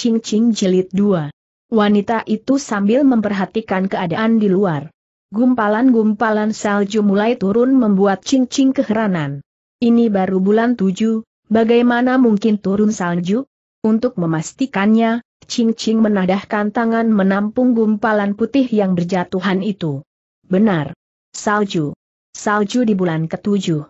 Ching Ching Jelit 2. Wanita itu sambil memperhatikan keadaan di luar. Gumpalan-gumpalan salju mulai turun membuat Ching Ching keheranan. Ini baru bulan 7, bagaimana mungkin turun salju? Untuk memastikannya, Ching Ching menadahkan tangan menampung gumpalan putih yang berjatuhan itu. Benar. Salju. Salju di bulan ketujuh.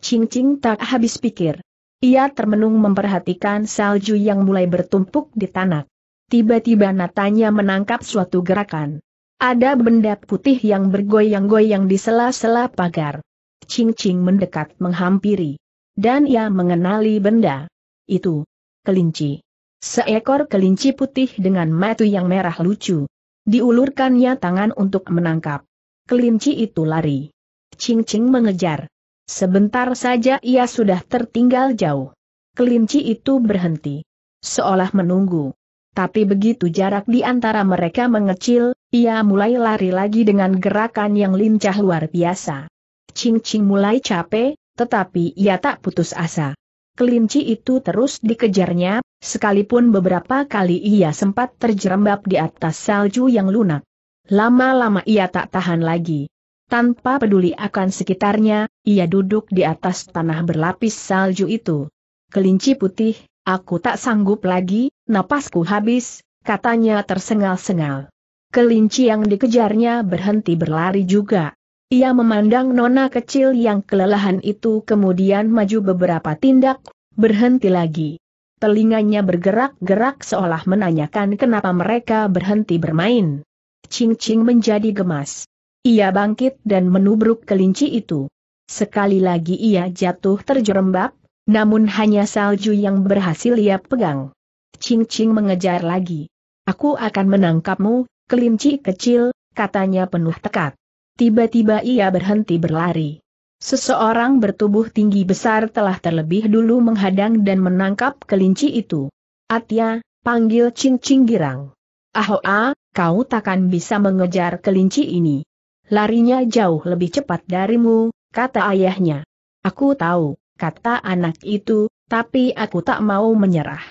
Ching Ching tak habis pikir. Ia termenung memperhatikan salju yang mulai bertumpuk di tanah. Tiba-tiba natanya menangkap suatu gerakan. Ada benda putih yang bergoyang-goyang di sela-sela pagar. Cing-cing mendekat menghampiri. Dan ia mengenali benda. Itu. Kelinci. Seekor kelinci putih dengan mata yang merah lucu. Diulurkannya tangan untuk menangkap. Kelinci itu lari. Cing-cing mengejar. Sebentar saja ia sudah tertinggal jauh. Kelinci itu berhenti. Seolah menunggu. Tapi begitu jarak di antara mereka mengecil, ia mulai lari lagi dengan gerakan yang lincah luar biasa. Cing-cing mulai capek, tetapi ia tak putus asa. Kelinci itu terus dikejarnya, sekalipun beberapa kali ia sempat terjerembab di atas salju yang lunak. Lama-lama ia tak tahan lagi. Tanpa peduli akan sekitarnya, ia duduk di atas tanah berlapis salju itu. Kelinci putih, aku tak sanggup lagi, napasku habis, katanya tersengal-sengal. Kelinci yang dikejarnya berhenti berlari juga. Ia memandang nona kecil yang kelelahan itu kemudian maju beberapa tindak, berhenti lagi. Telinganya bergerak-gerak seolah menanyakan kenapa mereka berhenti bermain. Cing Cing menjadi gemas. Ia bangkit dan menubruk kelinci itu. Sekali lagi ia jatuh terjerembab, namun hanya salju yang berhasil ia pegang. Cing Cing mengejar lagi. Aku akan menangkapmu, kelinci kecil, katanya penuh tekad. Tiba-tiba ia berhenti berlari. Seseorang bertubuh tinggi besar telah terlebih dulu menghadang dan menangkap kelinci itu. Atya, panggil Cing Cing girang. Ahoa, kau takkan bisa mengejar kelinci ini. Larinya jauh lebih cepat darimu, kata ayahnya. Aku tahu, kata anak itu, tapi aku tak mau menyerah.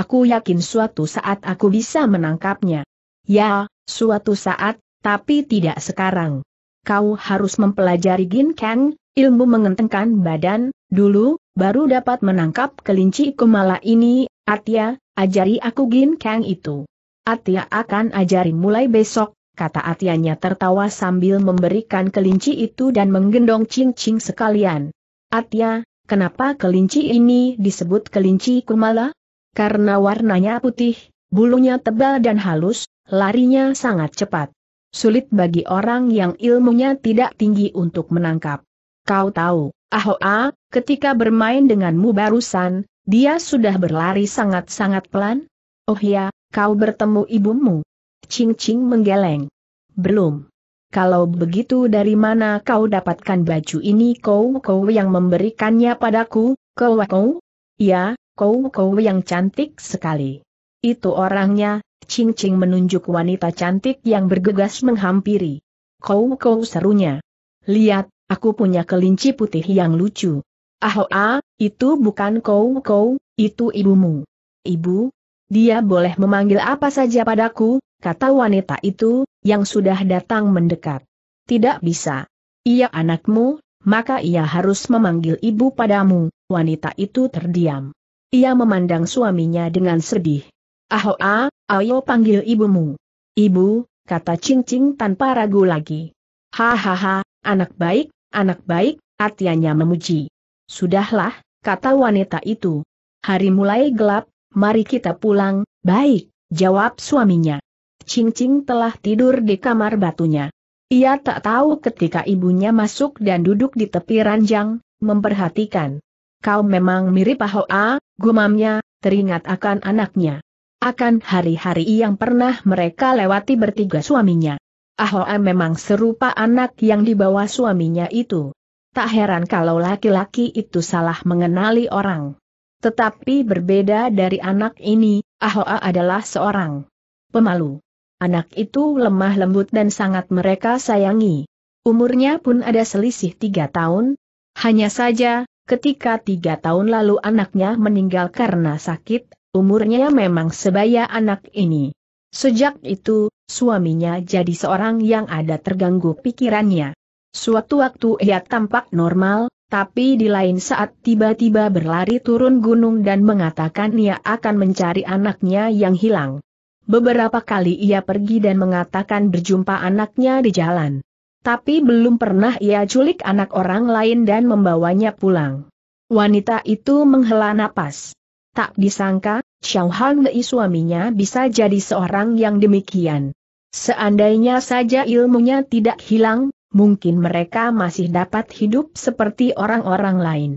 Aku yakin suatu saat aku bisa menangkapnya. Ya, suatu saat, tapi tidak sekarang. Kau harus mempelajari Gin Kang, ilmu mengentengkan badan, dulu, baru dapat menangkap kelinci kumala ini, Atia, ajari aku Gin Kang itu. Atia akan ajari mulai besok, kata Atianya tertawa sambil memberikan kelinci itu dan menggendong cincin sekalian. Atia, kenapa kelinci ini disebut kelinci kumala? Karena warnanya putih, bulunya tebal dan halus, larinya sangat cepat. Sulit bagi orang yang ilmunya tidak tinggi untuk menangkap. Kau tahu, Ahoa, ketika bermain denganmu barusan, dia sudah berlari sangat-sangat pelan? Oh ya, kau bertemu ibumu. Ching Ching menggeleng. Belum. Kalau begitu dari mana kau dapatkan baju ini kau kau yang memberikannya padaku, kau kau? Ya, kau kau yang cantik sekali. Itu orangnya, Ching Ching menunjuk wanita cantik yang bergegas menghampiri. Kau kau serunya. Lihat, aku punya kelinci putih yang lucu. ah, ah, ah itu bukan kau kau, itu ibumu. Ibu, dia boleh memanggil apa saja padaku, kata wanita itu, yang sudah datang mendekat. Tidak bisa. Ia anakmu, maka ia harus memanggil ibu padamu, wanita itu terdiam. Ia memandang suaminya dengan sedih. Ahoa, ayo panggil ibumu. Ibu, kata Cing tanpa ragu lagi. Hahaha, anak baik, anak baik, Atianya memuji. Sudahlah, kata wanita itu. Hari mulai gelap, mari kita pulang, baik, jawab suaminya. Cing-Cing telah tidur di kamar batunya. Ia tak tahu ketika ibunya masuk dan duduk di tepi ranjang, memperhatikan. Kau memang mirip Ahoa, gumamnya, teringat akan anaknya. Akan hari-hari yang pernah mereka lewati bertiga suaminya. Ahoa memang serupa anak yang dibawa suaminya itu. Tak heran kalau laki-laki itu salah mengenali orang. Tetapi berbeda dari anak ini, Ahoa adalah seorang pemalu. Anak itu lemah lembut dan sangat mereka sayangi. Umurnya pun ada selisih tiga tahun. Hanya saja, ketika tiga tahun lalu anaknya meninggal karena sakit, umurnya memang sebaya anak ini. Sejak itu, suaminya jadi seorang yang ada terganggu pikirannya. Suatu waktu ia tampak normal, tapi di lain saat tiba-tiba berlari turun gunung dan mengatakan ia akan mencari anaknya yang hilang. Beberapa kali ia pergi dan mengatakan berjumpa anaknya di jalan. Tapi belum pernah ia culik anak orang lain dan membawanya pulang. Wanita itu menghela napas. Tak disangka, Xiao Han Nei suaminya bisa jadi seorang yang demikian. Seandainya saja ilmunya tidak hilang, mungkin mereka masih dapat hidup seperti orang-orang lain.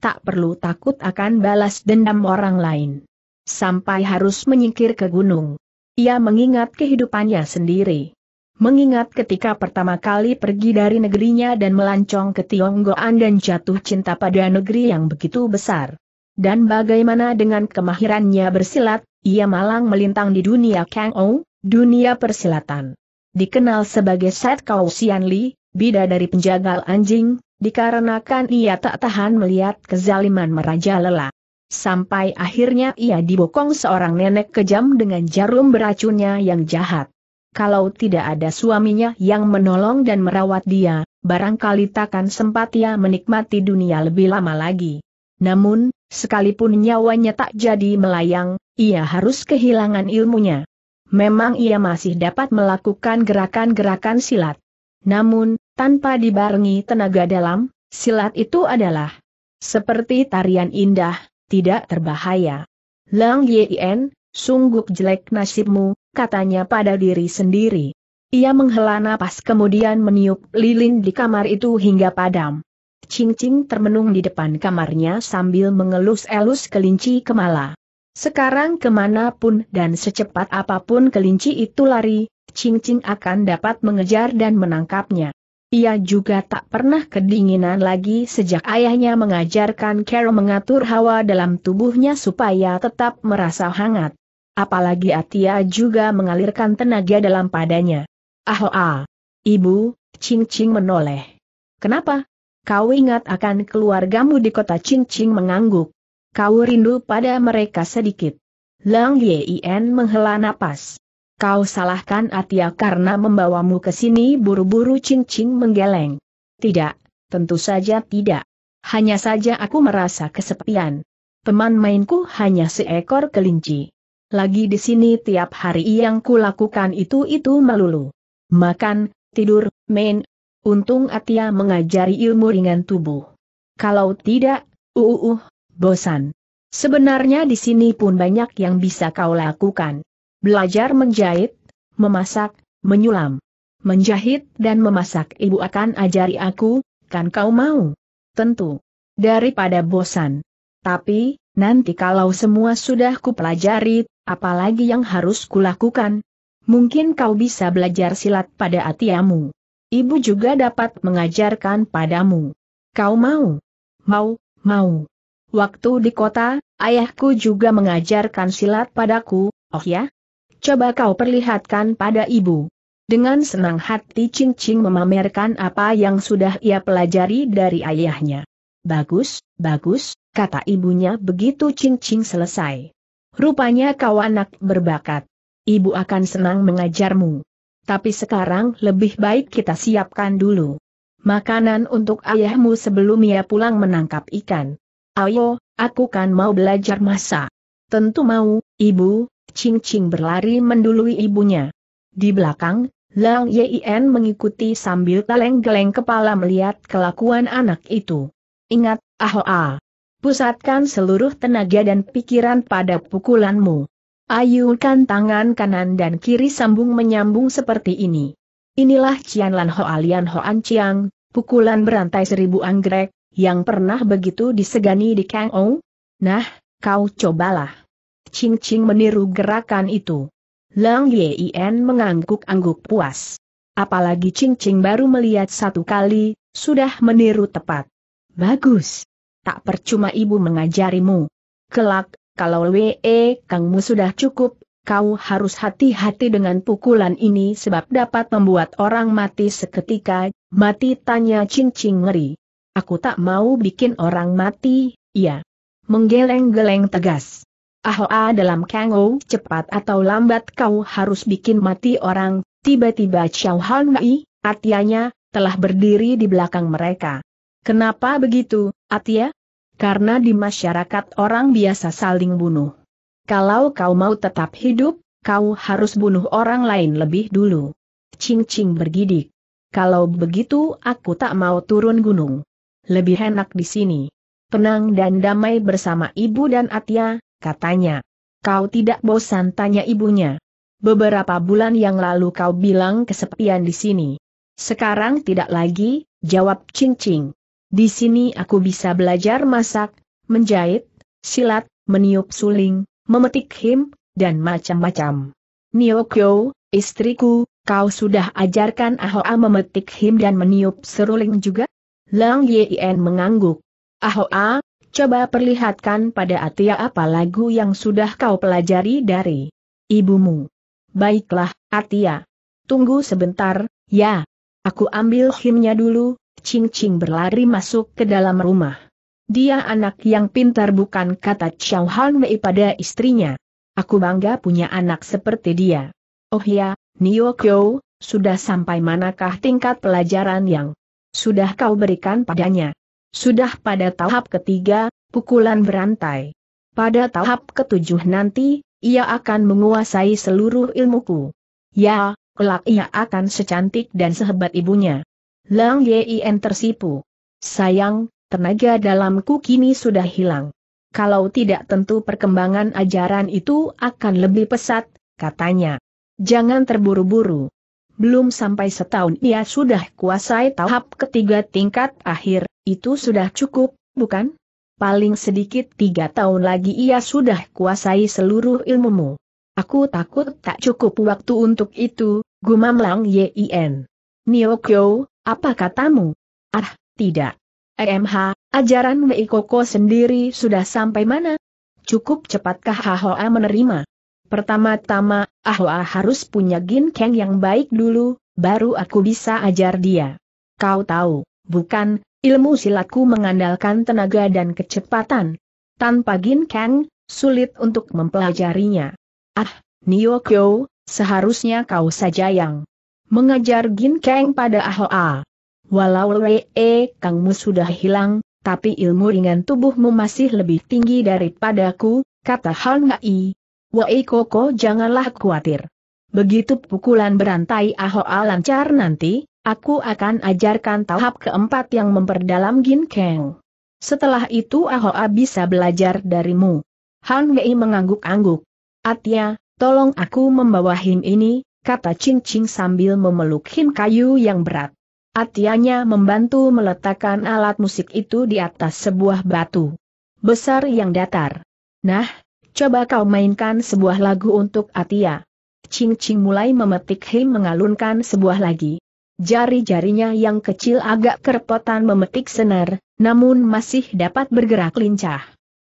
Tak perlu takut akan balas dendam orang lain. Sampai harus menyingkir ke gunung. Ia mengingat kehidupannya sendiri. Mengingat ketika pertama kali pergi dari negerinya dan melancong ke Tionggoan dan jatuh cinta pada negeri yang begitu besar. Dan bagaimana dengan kemahirannya bersilat, ia malang melintang di dunia Kang Ou, dunia persilatan. Dikenal sebagai Set Kau Sian Li, dari penjagal anjing, dikarenakan ia tak tahan melihat kezaliman meraja lelah sampai akhirnya ia dibokong seorang nenek kejam dengan jarum beracunnya yang jahat. Kalau tidak ada suaminya yang menolong dan merawat dia, barangkali takkan sempat ia menikmati dunia lebih lama lagi. Namun, sekalipun nyawanya tak jadi melayang, ia harus kehilangan ilmunya. Memang ia masih dapat melakukan gerakan-gerakan silat. Namun, tanpa dibarengi tenaga dalam, silat itu adalah seperti tarian indah, tidak terbahaya. Lang Yien, sungguh jelek nasibmu, katanya pada diri sendiri. Ia menghela napas kemudian meniup lilin di kamar itu hingga padam. Cing-cing termenung di depan kamarnya sambil mengelus-elus kelinci kemala. Sekarang kemanapun dan secepat apapun kelinci itu lari, Cing-cing akan dapat mengejar dan menangkapnya. Ia juga tak pernah kedinginan lagi sejak ayahnya mengajarkan Carol mengatur hawa dalam tubuhnya supaya tetap merasa hangat. Apalagi Atia juga mengalirkan tenaga dalam padanya. Ahoa! Ibu, Ching Ching menoleh. Kenapa? Kau ingat akan keluargamu di kota Ching Ching mengangguk. Kau rindu pada mereka sedikit. Lang Yien menghela napas. Kau salahkan Atia karena membawamu ke sini buru-buru cincin menggeleng. Tidak, tentu saja tidak. Hanya saja aku merasa kesepian. Teman mainku hanya seekor kelinci. Lagi di sini tiap hari yang kulakukan itu-itu melulu. Makan, tidur, main. Untung Atia mengajari ilmu ringan tubuh. Kalau tidak, uh, uh, uh bosan. Sebenarnya di sini pun banyak yang bisa kau lakukan belajar menjahit, memasak, menyulam, menjahit dan memasak ibu akan ajari aku, kan kau mau? Tentu. Daripada bosan. Tapi, nanti kalau semua sudah kupelajari, apalagi yang harus kulakukan? Mungkin kau bisa belajar silat pada atiamu. Ibu juga dapat mengajarkan padamu. Kau mau? Mau, mau. Waktu di kota, ayahku juga mengajarkan silat padaku, oh ya? coba kau perlihatkan pada ibu. Dengan senang hati Ching memamerkan apa yang sudah ia pelajari dari ayahnya. Bagus, bagus, kata ibunya begitu Ching selesai. Rupanya kau anak berbakat. Ibu akan senang mengajarmu. Tapi sekarang lebih baik kita siapkan dulu. Makanan untuk ayahmu sebelum ia pulang menangkap ikan. Ayo, aku kan mau belajar masak. Tentu mau, ibu, Ching Ching berlari mendului ibunya. Di belakang, Lang Yien mengikuti sambil geleng-geleng kepala melihat kelakuan anak itu. Ingat, Ahoa. Ah. Pusatkan seluruh tenaga dan pikiran pada pukulanmu. Ayunkan tangan kanan dan kiri sambung menyambung seperti ini. Inilah Cian Lan Hoa Lian Hoan Chiang, pukulan berantai seribu anggrek, yang pernah begitu disegani di Kang Ou. Nah, kau cobalah. Ching Ching meniru gerakan itu. Lang Yien mengangguk-angguk puas. Apalagi Ching Ching baru melihat satu kali, sudah meniru tepat. Bagus. Tak percuma ibu mengajarimu. Kelak, kalau Wee Kangmu sudah cukup, kau harus hati-hati dengan pukulan ini sebab dapat membuat orang mati seketika, mati tanya Ching Ching ngeri. Aku tak mau bikin orang mati, ya. Menggeleng-geleng tegas. Ahoa ah, dalam kango cepat atau lambat kau harus bikin mati orang, tiba-tiba Xiao Han Wei, Atianya, telah berdiri di belakang mereka. Kenapa begitu, Atia? Karena di masyarakat orang biasa saling bunuh. Kalau kau mau tetap hidup, kau harus bunuh orang lain lebih dulu. Ching Ching bergidik. Kalau begitu aku tak mau turun gunung. Lebih enak di sini. Tenang dan damai bersama ibu dan Atia, katanya. Kau tidak bosan tanya ibunya. Beberapa bulan yang lalu kau bilang kesepian di sini. Sekarang tidak lagi, jawab Ching Ching. Di sini aku bisa belajar masak, menjahit, silat, meniup suling, memetik him, dan macam-macam. Niokyo, istriku, kau sudah ajarkan Ahoa memetik him dan meniup seruling juga? Lang Yien mengangguk. Ahoa, coba perlihatkan pada Atia apa lagu yang sudah kau pelajari dari ibumu. Baiklah, Atia. Tunggu sebentar, ya. Aku ambil himnya dulu, Ching Ching berlari masuk ke dalam rumah. Dia anak yang pintar bukan kata Chow Han Mei pada istrinya. Aku bangga punya anak seperti dia. Oh ya, Nio Kyo, sudah sampai manakah tingkat pelajaran yang sudah kau berikan padanya? Sudah pada tahap ketiga, pukulan berantai. Pada tahap ketujuh nanti, ia akan menguasai seluruh ilmuku. Ya, kelak ia akan secantik dan sehebat ibunya. Lang Yin tersipu. Sayang, tenaga dalamku kini sudah hilang. Kalau tidak tentu perkembangan ajaran itu akan lebih pesat, katanya. Jangan terburu-buru. Belum sampai setahun ia sudah kuasai tahap ketiga tingkat akhir, itu sudah cukup, bukan? Paling sedikit tiga tahun lagi ia sudah kuasai seluruh ilmumu. Aku takut tak cukup waktu untuk itu, gumam Lang Yin. Niokyo, apa katamu? Ah, tidak. EMH, ajaran Meikoko sendiri sudah sampai mana? Cukup cepatkah Hahoa menerima? Pertama-tama, Ahwa harus punya ginkeng yang baik dulu, baru aku bisa ajar dia. Kau tahu, bukan, ilmu silatku mengandalkan tenaga dan kecepatan. Tanpa ginkeng, sulit untuk mempelajarinya. Ah, Niokyo, seharusnya kau saja yang mengajar ginkeng pada Ahwa. Walau Lee Kangmu sudah hilang, tapi ilmu ringan tubuhmu masih lebih tinggi daripadaku, kata Han Ngai, Wei Koko janganlah khawatir. Begitu pukulan berantai Ahoa lancar nanti, aku akan ajarkan tahap keempat yang memperdalam Gin keng. Setelah itu Ahoa bisa belajar darimu. Han Wei mengangguk-angguk. Atia, tolong aku membawa Him ini, kata Ching Ching sambil memeluk Him kayu yang berat. Atianya membantu meletakkan alat musik itu di atas sebuah batu besar yang datar. Nah, coba kau mainkan sebuah lagu untuk Atia. Ching Ching mulai memetik him mengalunkan sebuah lagi. Jari-jarinya yang kecil agak kerepotan memetik senar, namun masih dapat bergerak lincah.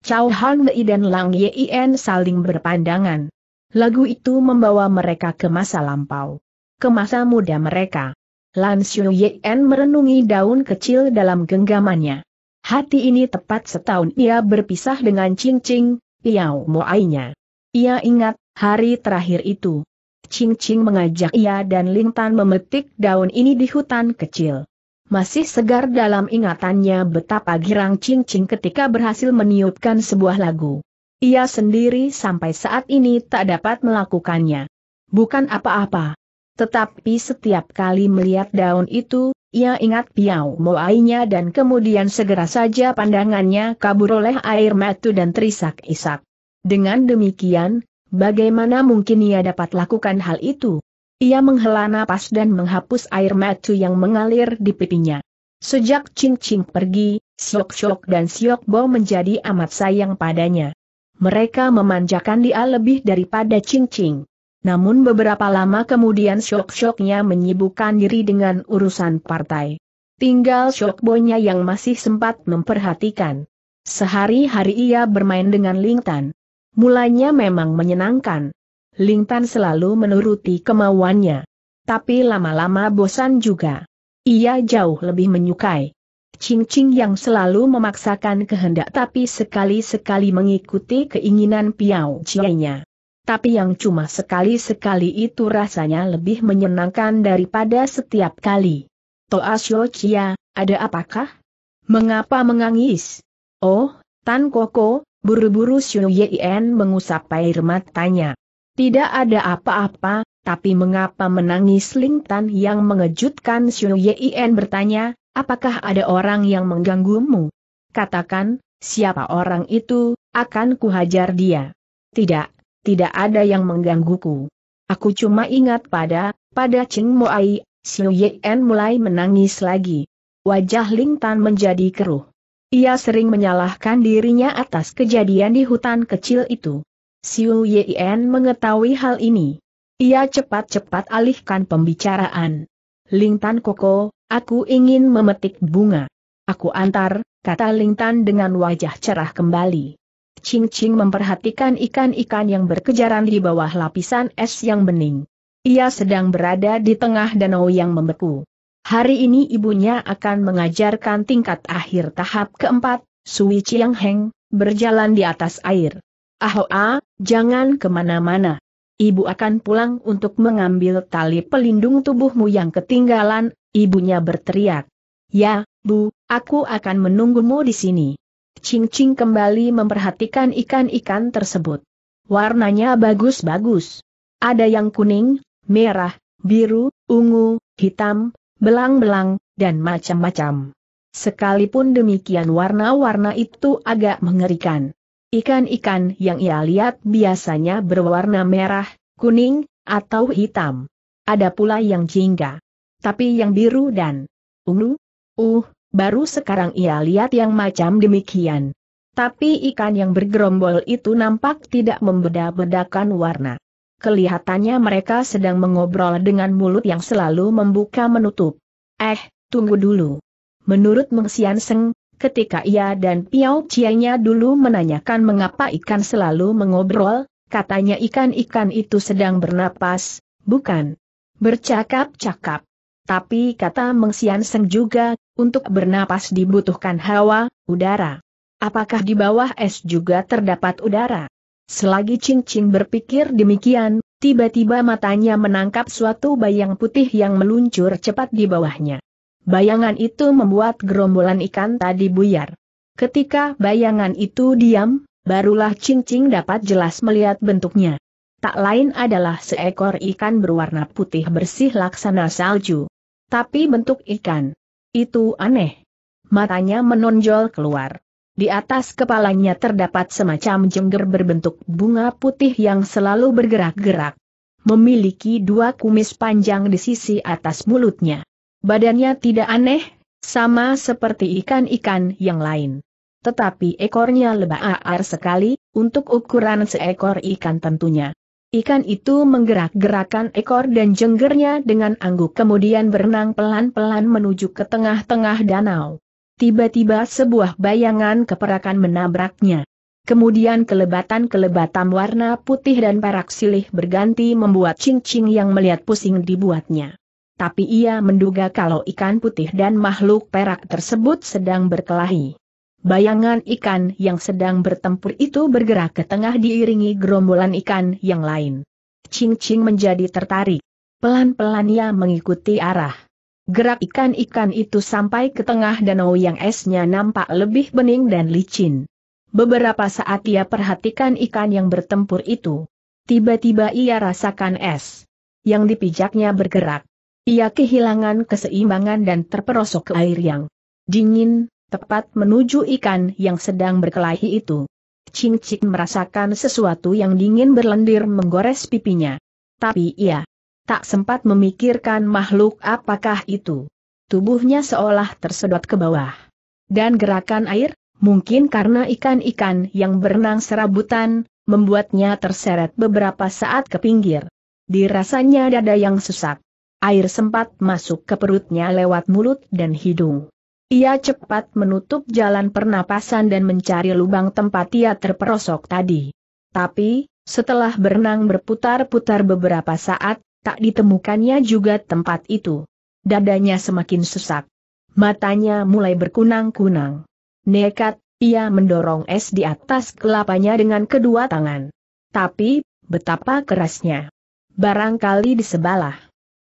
Chow Han Mei dan Lang Yien saling berpandangan. Lagu itu membawa mereka ke masa lampau. Ke masa muda mereka. Lan Xiu Yien merenungi daun kecil dalam genggamannya. Hati ini tepat setahun ia berpisah dengan Ching Ching, Piao Moainya. Ia ingat, hari terakhir itu. Ching Ching mengajak ia dan Ling Tan memetik daun ini di hutan kecil. Masih segar dalam ingatannya betapa girang Ching Ching ketika berhasil meniupkan sebuah lagu. Ia sendiri sampai saat ini tak dapat melakukannya. Bukan apa-apa. Tetapi setiap kali melihat daun itu, ia ingat Piau Moainya dan kemudian segera saja pandangannya kabur oleh air matu dan terisak-isak. Dengan demikian, bagaimana mungkin ia dapat lakukan hal itu? Ia menghela napas dan menghapus air matu yang mengalir di pipinya. Sejak Ching Ching pergi, Siok Siok dan Siok Bo menjadi amat sayang padanya. Mereka memanjakan dia lebih daripada Ching Ching. Namun beberapa lama kemudian syok-syoknya menyibukkan diri dengan urusan partai. Tinggal syokbonya yang masih sempat memperhatikan. Sehari-hari ia bermain dengan Lingtan. Mulanya memang menyenangkan. Lingtan selalu menuruti kemauannya. Tapi lama-lama bosan juga. Ia jauh lebih menyukai. Cing-cing yang selalu memaksakan kehendak tapi sekali-sekali mengikuti keinginan Piao cie tapi yang cuma sekali-sekali itu rasanya lebih menyenangkan daripada setiap kali. Toa Yolchia, ada apakah? Mengapa mengangis? Oh, Tan Koko, buru-buru Xiu Yien mengusap air matanya. Tidak ada apa-apa, tapi mengapa menangis Ling Tan yang mengejutkan Xiu Yien bertanya, apakah ada orang yang mengganggumu? Katakan, siapa orang itu, akan kuhajar dia. Tidak, tidak ada yang menggangguku. Aku cuma ingat pada, pada Cheng Moai, Xiu Yen mulai menangis lagi. Wajah Ling Tan menjadi keruh. Ia sering menyalahkan dirinya atas kejadian di hutan kecil itu. Xiu Yen mengetahui hal ini. Ia cepat-cepat alihkan pembicaraan. Ling Tan Koko, aku ingin memetik bunga. Aku antar, kata Ling Tan dengan wajah cerah kembali. Ching Ching memperhatikan ikan-ikan yang berkejaran di bawah lapisan es yang bening. Ia sedang berada di tengah danau yang membeku. Hari ini ibunya akan mengajarkan tingkat akhir tahap keempat, Sui Chiang Heng, berjalan di atas air. Ahoa, jangan kemana-mana. Ibu akan pulang untuk mengambil tali pelindung tubuhmu yang ketinggalan, ibunya berteriak. Ya, Bu, aku akan menunggumu di sini. Ching Ching kembali memperhatikan ikan-ikan tersebut. Warnanya bagus-bagus. Ada yang kuning, merah, biru, ungu, hitam, belang-belang, dan macam-macam. Sekalipun demikian warna-warna itu agak mengerikan. Ikan-ikan yang ia lihat biasanya berwarna merah, kuning, atau hitam. Ada pula yang jingga. Tapi yang biru dan ungu, uh, Baru sekarang ia lihat yang macam demikian. Tapi ikan yang bergerombol itu nampak tidak membeda-bedakan warna. Kelihatannya mereka sedang mengobrol dengan mulut yang selalu membuka menutup. Eh, tunggu dulu. Menurut Meng Xian Seng, ketika ia dan Piao Chianya dulu menanyakan mengapa ikan selalu mengobrol, katanya ikan-ikan itu sedang bernapas, bukan bercakap-cakap. Tapi kata Meng Sian juga, untuk bernapas dibutuhkan hawa, udara. Apakah di bawah es juga terdapat udara? Selagi Ching Ching berpikir demikian, tiba-tiba matanya menangkap suatu bayang putih yang meluncur cepat di bawahnya. Bayangan itu membuat gerombolan ikan tadi buyar. Ketika bayangan itu diam, barulah Ching Ching dapat jelas melihat bentuknya. Tak lain adalah seekor ikan berwarna putih bersih laksana salju. Tapi bentuk ikan. Itu aneh. Matanya menonjol keluar. Di atas kepalanya terdapat semacam jengger berbentuk bunga putih yang selalu bergerak-gerak. Memiliki dua kumis panjang di sisi atas mulutnya. Badannya tidak aneh, sama seperti ikan-ikan yang lain. Tetapi ekornya lebah aar sekali, untuk ukuran seekor ikan tentunya. Ikan itu menggerak-gerakan ekor dan jenggernya dengan angguk kemudian berenang pelan-pelan menuju ke tengah-tengah danau. Tiba-tiba sebuah bayangan keperakan menabraknya. Kemudian kelebatan-kelebatan warna putih dan perak silih berganti membuat cincing yang melihat pusing dibuatnya. Tapi ia menduga kalau ikan putih dan makhluk perak tersebut sedang berkelahi. Bayangan ikan yang sedang bertempur itu bergerak ke tengah diiringi gerombolan ikan yang lain. Ching Ching menjadi tertarik. Pelan-pelan ia mengikuti arah. Gerak ikan-ikan itu sampai ke tengah danau yang esnya nampak lebih bening dan licin. Beberapa saat ia perhatikan ikan yang bertempur itu. Tiba-tiba ia rasakan es yang dipijaknya bergerak. Ia kehilangan keseimbangan dan terperosok ke air yang dingin, tepat menuju ikan yang sedang berkelahi itu. Ching merasakan sesuatu yang dingin berlendir menggores pipinya. Tapi ia tak sempat memikirkan makhluk apakah itu. Tubuhnya seolah tersedot ke bawah. Dan gerakan air, mungkin karena ikan-ikan yang berenang serabutan, membuatnya terseret beberapa saat ke pinggir. Dirasanya dada yang sesak. Air sempat masuk ke perutnya lewat mulut dan hidung. Ia cepat menutup jalan pernapasan dan mencari lubang tempat ia terperosok tadi. Tapi, setelah berenang berputar-putar beberapa saat, tak ditemukannya juga tempat itu. Dadanya semakin sesak. Matanya mulai berkunang-kunang. Nekat, ia mendorong es di atas kelapanya dengan kedua tangan. Tapi, betapa kerasnya. Barangkali di sebelah.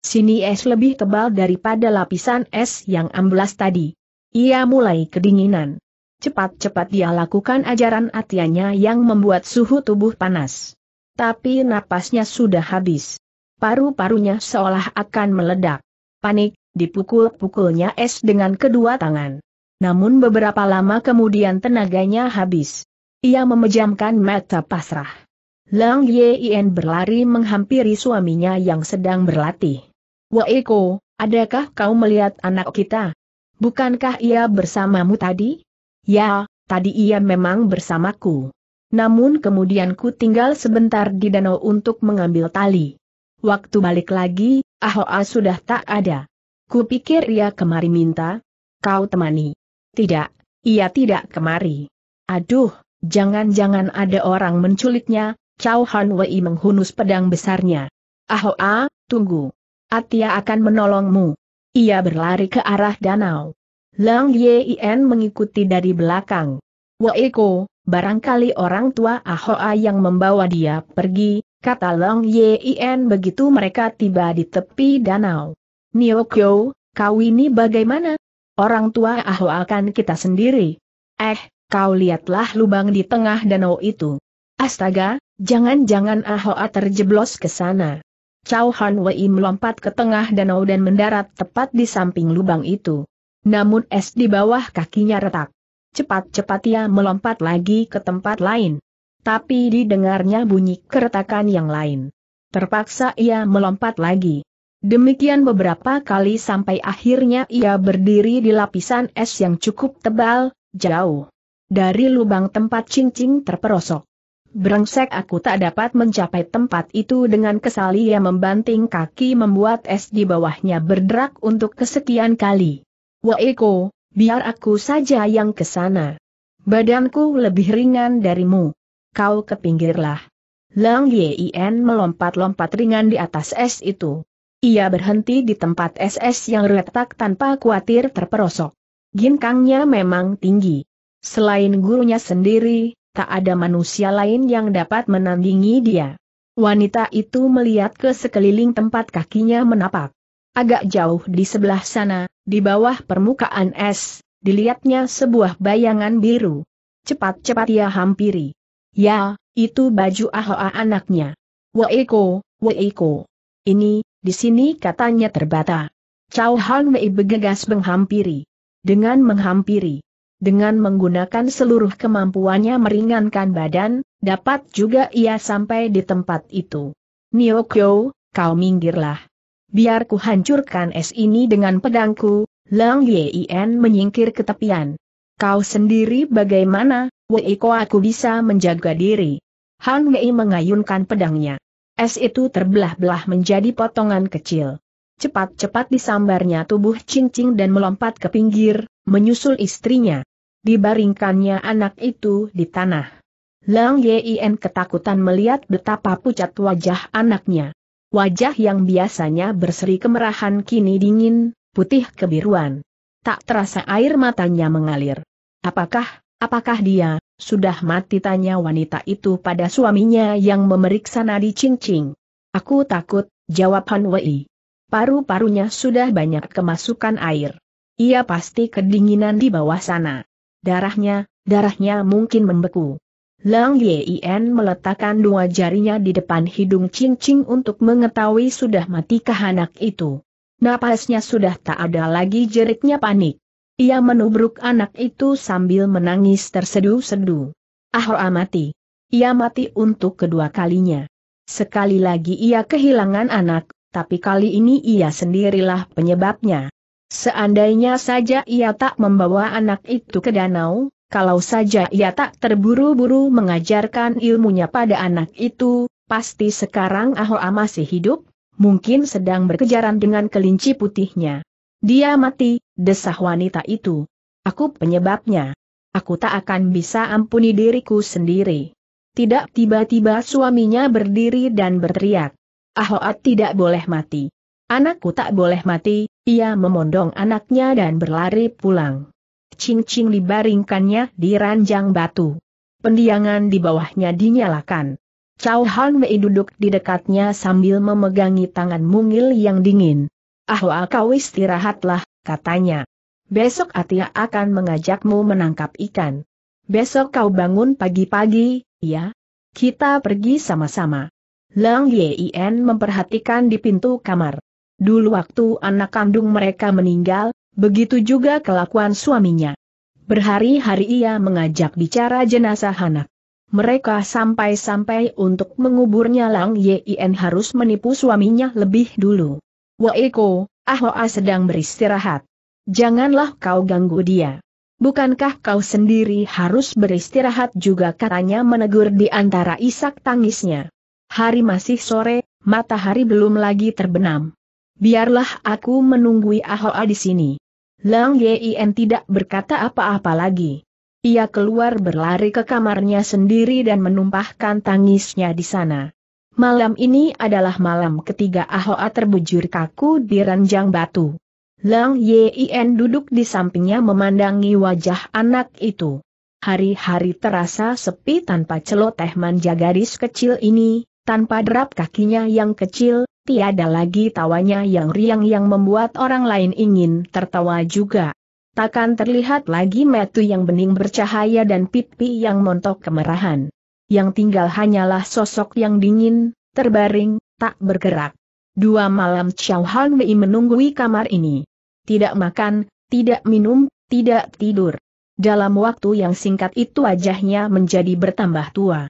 Sini es lebih tebal daripada lapisan es yang amblas tadi. Ia mulai kedinginan. Cepat-cepat dia lakukan ajaran atiannya yang membuat suhu tubuh panas. Tapi napasnya sudah habis. Paru-parunya seolah akan meledak. Panik, dipukul-pukulnya es dengan kedua tangan. Namun beberapa lama kemudian tenaganya habis. Ia memejamkan mata pasrah. Lang Yin berlari menghampiri suaminya yang sedang berlatih. Waeko, adakah kau melihat anak kita? Bukankah ia bersamamu tadi? Ya, tadi ia memang bersamaku. Namun kemudian ku tinggal sebentar di danau untuk mengambil tali. Waktu balik lagi, Ahoa sudah tak ada. Ku pikir ia kemari minta, kau temani. Tidak, ia tidak kemari. Aduh, jangan-jangan ada orang menculiknya, Chow Han Wei menghunus pedang besarnya. Ahoa, tunggu. Atia akan menolongmu. Ia berlari ke arah danau. Lang Yien mengikuti dari belakang. Waeko, barangkali orang tua Ahoa yang membawa dia pergi, kata Lang Yien begitu mereka tiba di tepi danau. Niokyo, kau ini bagaimana? Orang tua Ahoa kan kita sendiri. Eh, kau lihatlah lubang di tengah danau itu. Astaga, jangan-jangan Ahoa terjeblos ke sana. Cao Han Wei melompat ke tengah danau dan mendarat tepat di samping lubang itu. Namun es di bawah kakinya retak. Cepat-cepat ia melompat lagi ke tempat lain. Tapi didengarnya bunyi keretakan yang lain. Terpaksa ia melompat lagi. Demikian beberapa kali sampai akhirnya ia berdiri di lapisan es yang cukup tebal, jauh dari lubang tempat cincin terperosok. Berengsek aku tak dapat mencapai tempat itu dengan kesal ia membanting kaki membuat es di bawahnya berderak untuk kesekian kali. Waeko, biar aku saja yang kesana. Badanku lebih ringan darimu. Kau ke pinggirlah. Lang Yien melompat-lompat ringan di atas es itu. Ia berhenti di tempat es-es yang retak tanpa khawatir terperosok. Ginkangnya memang tinggi. Selain gurunya sendiri, tak ada manusia lain yang dapat menandingi dia. Wanita itu melihat ke sekeliling tempat kakinya menapak. Agak jauh di sebelah sana, di bawah permukaan es, dilihatnya sebuah bayangan biru. Cepat-cepat ia hampiri. Ya, itu baju Ahoa anaknya. Weiko, Weiko. Ini, di sini katanya terbata. Chow Han Wei bergegas menghampiri. Dengan menghampiri, dengan menggunakan seluruh kemampuannya meringankan badan, dapat juga ia sampai di tempat itu. Niokyo, kau minggirlah. Biar ku hancurkan es ini dengan pedangku, Lang Yien menyingkir ke tepian. Kau sendiri bagaimana, ko aku bisa menjaga diri. Han Wei mengayunkan pedangnya. Es itu terbelah-belah menjadi potongan kecil. Cepat-cepat disambarnya tubuh cincing dan melompat ke pinggir, menyusul istrinya dibaringkannya anak itu di tanah. Lang Yin ketakutan melihat betapa pucat wajah anaknya. Wajah yang biasanya berseri kemerahan kini dingin, putih kebiruan. Tak terasa air matanya mengalir. Apakah, apakah dia, sudah mati tanya wanita itu pada suaminya yang memeriksa nadi cincing. Aku takut, jawab Han Wei. Paru-parunya sudah banyak kemasukan air. Ia pasti kedinginan di bawah sana. Darahnya, darahnya mungkin membeku. Lang Yien meletakkan dua jarinya di depan hidung Ching Ching untuk mengetahui sudah matikah anak itu. Napasnya sudah tak ada lagi jeritnya panik. Ia menubruk anak itu sambil menangis tersedu sedu ah, ah mati. Ia mati untuk kedua kalinya. Sekali lagi ia kehilangan anak, tapi kali ini ia sendirilah penyebabnya. Seandainya saja ia tak membawa anak itu ke danau, kalau saja ia tak terburu-buru mengajarkan ilmunya pada anak itu, pasti sekarang Ahoa masih hidup, mungkin sedang berkejaran dengan kelinci putihnya. Dia mati, desah wanita itu. Aku penyebabnya. Aku tak akan bisa ampuni diriku sendiri. Tidak tiba-tiba suaminya berdiri dan berteriak. Ahoa tidak boleh mati. Anakku tak boleh mati, ia memondong anaknya dan berlari pulang. Cincin dibaringkannya di ranjang batu. Pendiangan di bawahnya dinyalakan. Cao Han Wei duduk di dekatnya sambil memegangi tangan mungil yang dingin. Ahwa kau istirahatlah, katanya. Besok Atia akan mengajakmu menangkap ikan. Besok kau bangun pagi-pagi, ya? Kita pergi sama-sama. Lang Yien memperhatikan di pintu kamar. Dulu waktu anak kandung mereka meninggal, begitu juga kelakuan suaminya. Berhari-hari ia mengajak bicara jenazah anak. Mereka sampai-sampai untuk menguburnya Lang Yin harus menipu suaminya lebih dulu. Waeko, Ahoa sedang beristirahat. Janganlah kau ganggu dia. Bukankah kau sendiri harus beristirahat juga katanya menegur di antara isak tangisnya. Hari masih sore, matahari belum lagi terbenam. Biarlah aku menunggui Ahoa di sini. Lang Yin tidak berkata apa-apa lagi. Ia keluar berlari ke kamarnya sendiri dan menumpahkan tangisnya di sana. Malam ini adalah malam ketiga Ahoa terbujur kaku di ranjang batu. Lang Yin duduk di sampingnya memandangi wajah anak itu. Hari-hari terasa sepi tanpa celoteh manja garis kecil ini, tanpa derap kakinya yang kecil, tiada lagi tawanya yang riang yang membuat orang lain ingin tertawa juga. Takkan terlihat lagi metu yang bening bercahaya dan pipi yang montok kemerahan. Yang tinggal hanyalah sosok yang dingin, terbaring, tak bergerak. Dua malam Chow Han Wei menunggui kamar ini. Tidak makan, tidak minum, tidak tidur. Dalam waktu yang singkat itu wajahnya menjadi bertambah tua.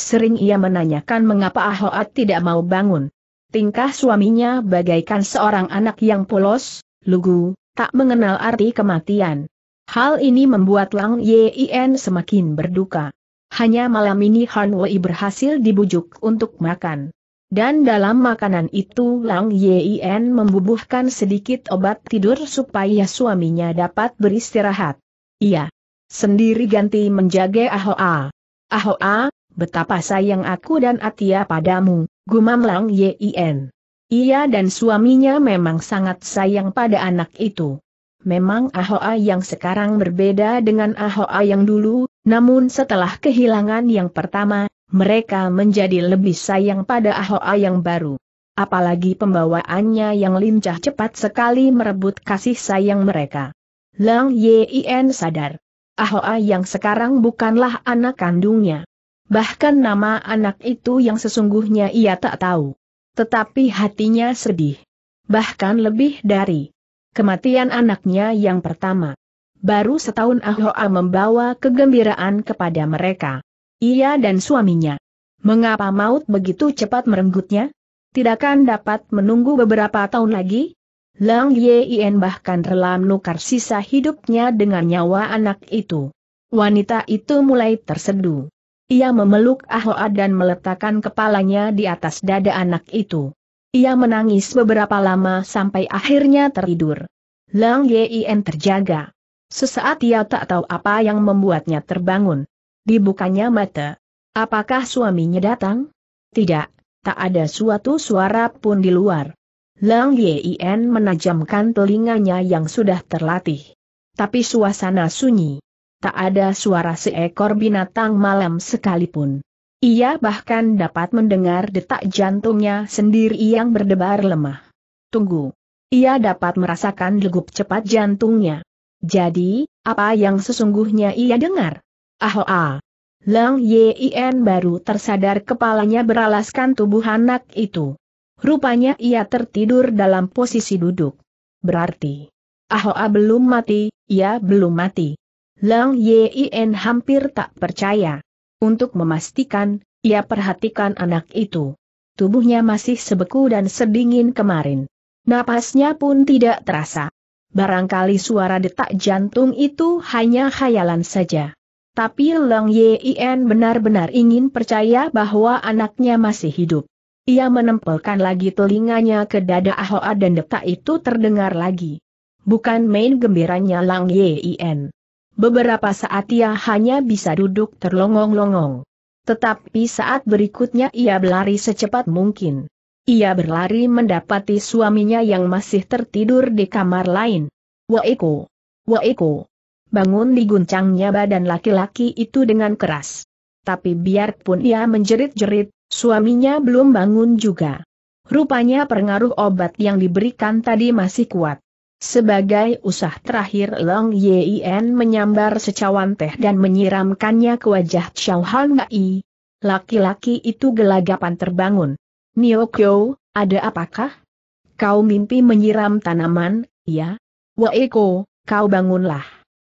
Sering ia menanyakan mengapa Ahoat tidak mau bangun. Tingkah suaminya bagaikan seorang anak yang polos, lugu, tak mengenal arti kematian. Hal ini membuat Lang Yin semakin berduka. Hanya malam ini Han Wei berhasil dibujuk untuk makan. Dan dalam makanan itu Lang Yin membubuhkan sedikit obat tidur supaya suaminya dapat beristirahat. Iya. Sendiri ganti menjaga Ahoa. Ahoa, Betapa sayang aku dan Atia padamu, gumam Lang Yin. Ia dan suaminya memang sangat sayang pada anak itu. Memang Ahoa yang sekarang berbeda dengan Ahoa yang dulu, namun setelah kehilangan yang pertama, mereka menjadi lebih sayang pada Ahoa yang baru. Apalagi pembawaannya yang lincah cepat sekali merebut kasih sayang mereka. Lang Yin sadar. Ahoa yang sekarang bukanlah anak kandungnya. Bahkan nama anak itu yang sesungguhnya ia tak tahu. Tetapi hatinya sedih. Bahkan lebih dari kematian anaknya yang pertama. Baru setahun Ahoa membawa kegembiraan kepada mereka. Ia dan suaminya. Mengapa maut begitu cepat merenggutnya? Tidakkan dapat menunggu beberapa tahun lagi? Lang Yien bahkan rela menukar sisa hidupnya dengan nyawa anak itu. Wanita itu mulai terseduh. Ia memeluk Ahoa dan meletakkan kepalanya di atas dada anak itu. Ia menangis beberapa lama sampai akhirnya tertidur. Lang Yin terjaga. Sesaat ia tak tahu apa yang membuatnya terbangun. Dibukanya mata. Apakah suaminya datang? Tidak, tak ada suatu suara pun di luar. Lang Yin menajamkan telinganya yang sudah terlatih. Tapi suasana sunyi tak ada suara seekor binatang malam sekalipun. Ia bahkan dapat mendengar detak jantungnya sendiri yang berdebar lemah. Tunggu. Ia dapat merasakan degup cepat jantungnya. Jadi, apa yang sesungguhnya ia dengar? Ahoa. Ah, ah. Lang Yin baru tersadar kepalanya beralaskan tubuh anak itu. Rupanya ia tertidur dalam posisi duduk. Berarti, Ahoa ah, belum mati, ia belum mati. Lang Yin hampir tak percaya. Untuk memastikan, ia perhatikan anak itu. Tubuhnya masih sebeku dan sedingin kemarin. Napasnya pun tidak terasa. Barangkali suara detak jantung itu hanya khayalan saja. Tapi Lang Yin benar-benar ingin percaya bahwa anaknya masih hidup. Ia menempelkan lagi telinganya ke dada Ahoa dan detak itu terdengar lagi. Bukan main gembiranya Lang Yin. Beberapa saat ia hanya bisa duduk terlongong-longong. Tetapi saat berikutnya ia berlari secepat mungkin. Ia berlari mendapati suaminya yang masih tertidur di kamar lain. Waiko! Waiko! Bangun diguncangnya badan laki-laki itu dengan keras. Tapi biarpun ia menjerit-jerit, suaminya belum bangun juga. Rupanya pengaruh obat yang diberikan tadi masih kuat. Sebagai usah terakhir Long Yien menyambar secawan teh dan menyiramkannya ke wajah Xiao Han Ngai. Laki-laki itu gelagapan terbangun. Nio Kyo, ada apakah? Kau mimpi menyiram tanaman, ya? Waeko, kau bangunlah.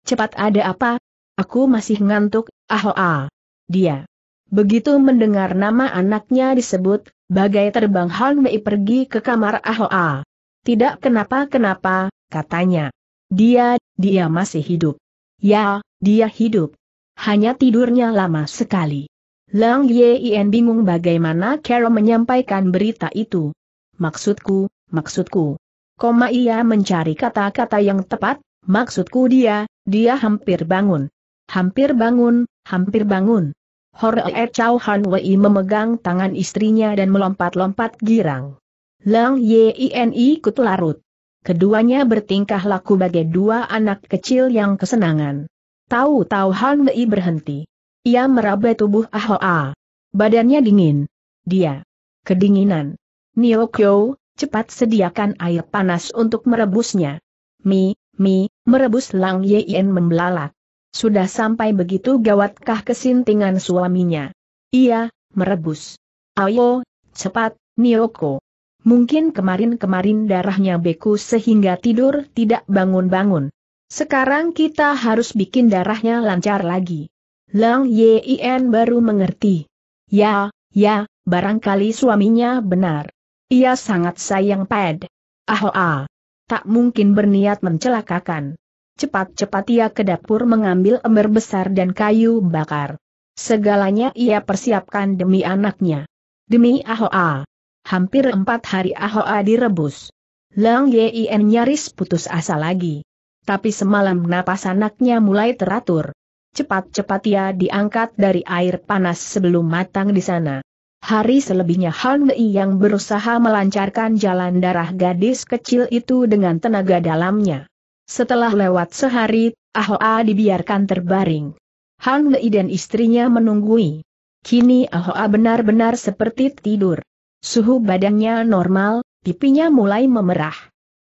Cepat ada apa? Aku masih ngantuk, ahoa. Ah, ah. Dia. Begitu mendengar nama anaknya disebut, bagai terbang Han Mei pergi ke kamar ahoa. Ah, tidak kenapa-kenapa, katanya. Dia, dia masih hidup. Ya, dia hidup. Hanya tidurnya lama sekali. Lang Yien bingung bagaimana Carol menyampaikan berita itu. Maksudku, maksudku. Koma ia mencari kata-kata yang tepat, maksudku dia, dia hampir bangun. Hampir bangun, hampir bangun. Hor E Chow Han Wei memegang tangan istrinya dan melompat-lompat girang. Lang Yini ikut larut. Keduanya bertingkah laku bagai dua anak kecil yang kesenangan. Tahu-tahu Han Mei berhenti. Ia meraba tubuh Ahoa. Badannya dingin. Dia kedinginan. Nio Kyo, cepat sediakan air panas untuk merebusnya. Mi, mi, merebus Lang Yien membelalak. Sudah sampai begitu gawatkah kesintingan suaminya? Ia, merebus. Ayo, cepat, Nioko. Mungkin kemarin-kemarin darahnya beku sehingga tidur tidak bangun-bangun. Sekarang kita harus bikin darahnya lancar lagi. Lang Yin baru mengerti. Ya, ya, barangkali suaminya benar. Ia sangat sayang Pad. Ahoa. Ah. Tak mungkin berniat mencelakakan. Cepat-cepat ia ke dapur mengambil ember besar dan kayu bakar. Segalanya ia persiapkan demi anaknya. Demi Ahoa. Ah. Hampir empat hari Ahoa direbus. Lang Yin nyaris putus asa lagi. Tapi semalam napas anaknya mulai teratur. Cepat-cepat ia diangkat dari air panas sebelum matang di sana. Hari selebihnya Han Mei yang berusaha melancarkan jalan darah gadis kecil itu dengan tenaga dalamnya. Setelah lewat sehari, Ahoa dibiarkan terbaring. Han Mei dan istrinya menunggui. Kini Ahoa benar-benar seperti tidur. Suhu badannya normal, pipinya mulai memerah.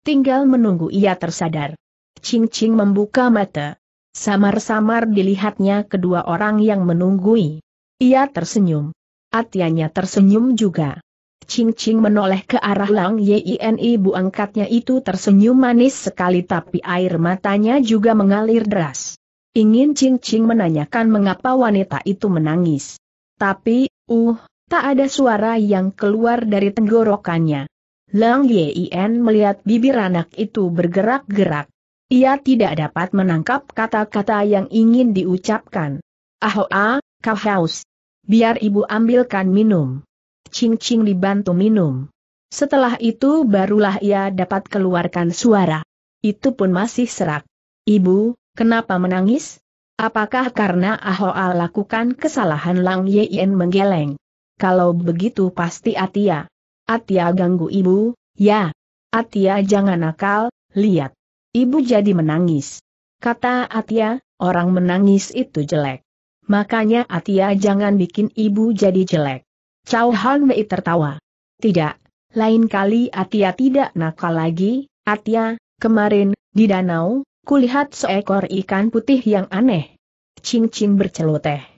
Tinggal menunggu ia tersadar. Ching Ching membuka mata. Samar-samar dilihatnya kedua orang yang menunggui. Ia tersenyum. Atianya tersenyum juga. Ching Ching menoleh ke arah Lang Yin ibu angkatnya itu tersenyum manis sekali tapi air matanya juga mengalir deras. Ingin Ching Ching menanyakan mengapa wanita itu menangis. Tapi, uh, Tak ada suara yang keluar dari tenggorokannya. Lang Yien melihat bibir anak itu bergerak-gerak. Ia tidak dapat menangkap kata-kata yang ingin diucapkan. Ahoa, ah, kau haus. Biar ibu ambilkan minum. Ching Ching dibantu minum. Setelah itu barulah ia dapat keluarkan suara. Itu pun masih serak. Ibu, kenapa menangis? Apakah karena Ahoa ah, lakukan kesalahan Lang Yien menggeleng? kalau begitu pasti Atia. Atia ganggu ibu, ya. Atia jangan nakal, lihat. Ibu jadi menangis. Kata Atia, orang menangis itu jelek. Makanya Atia jangan bikin ibu jadi jelek. Chow Han Wei tertawa. Tidak, lain kali Atia tidak nakal lagi, Atia, kemarin, di danau, kulihat seekor ikan putih yang aneh. Cing-cing berceloteh.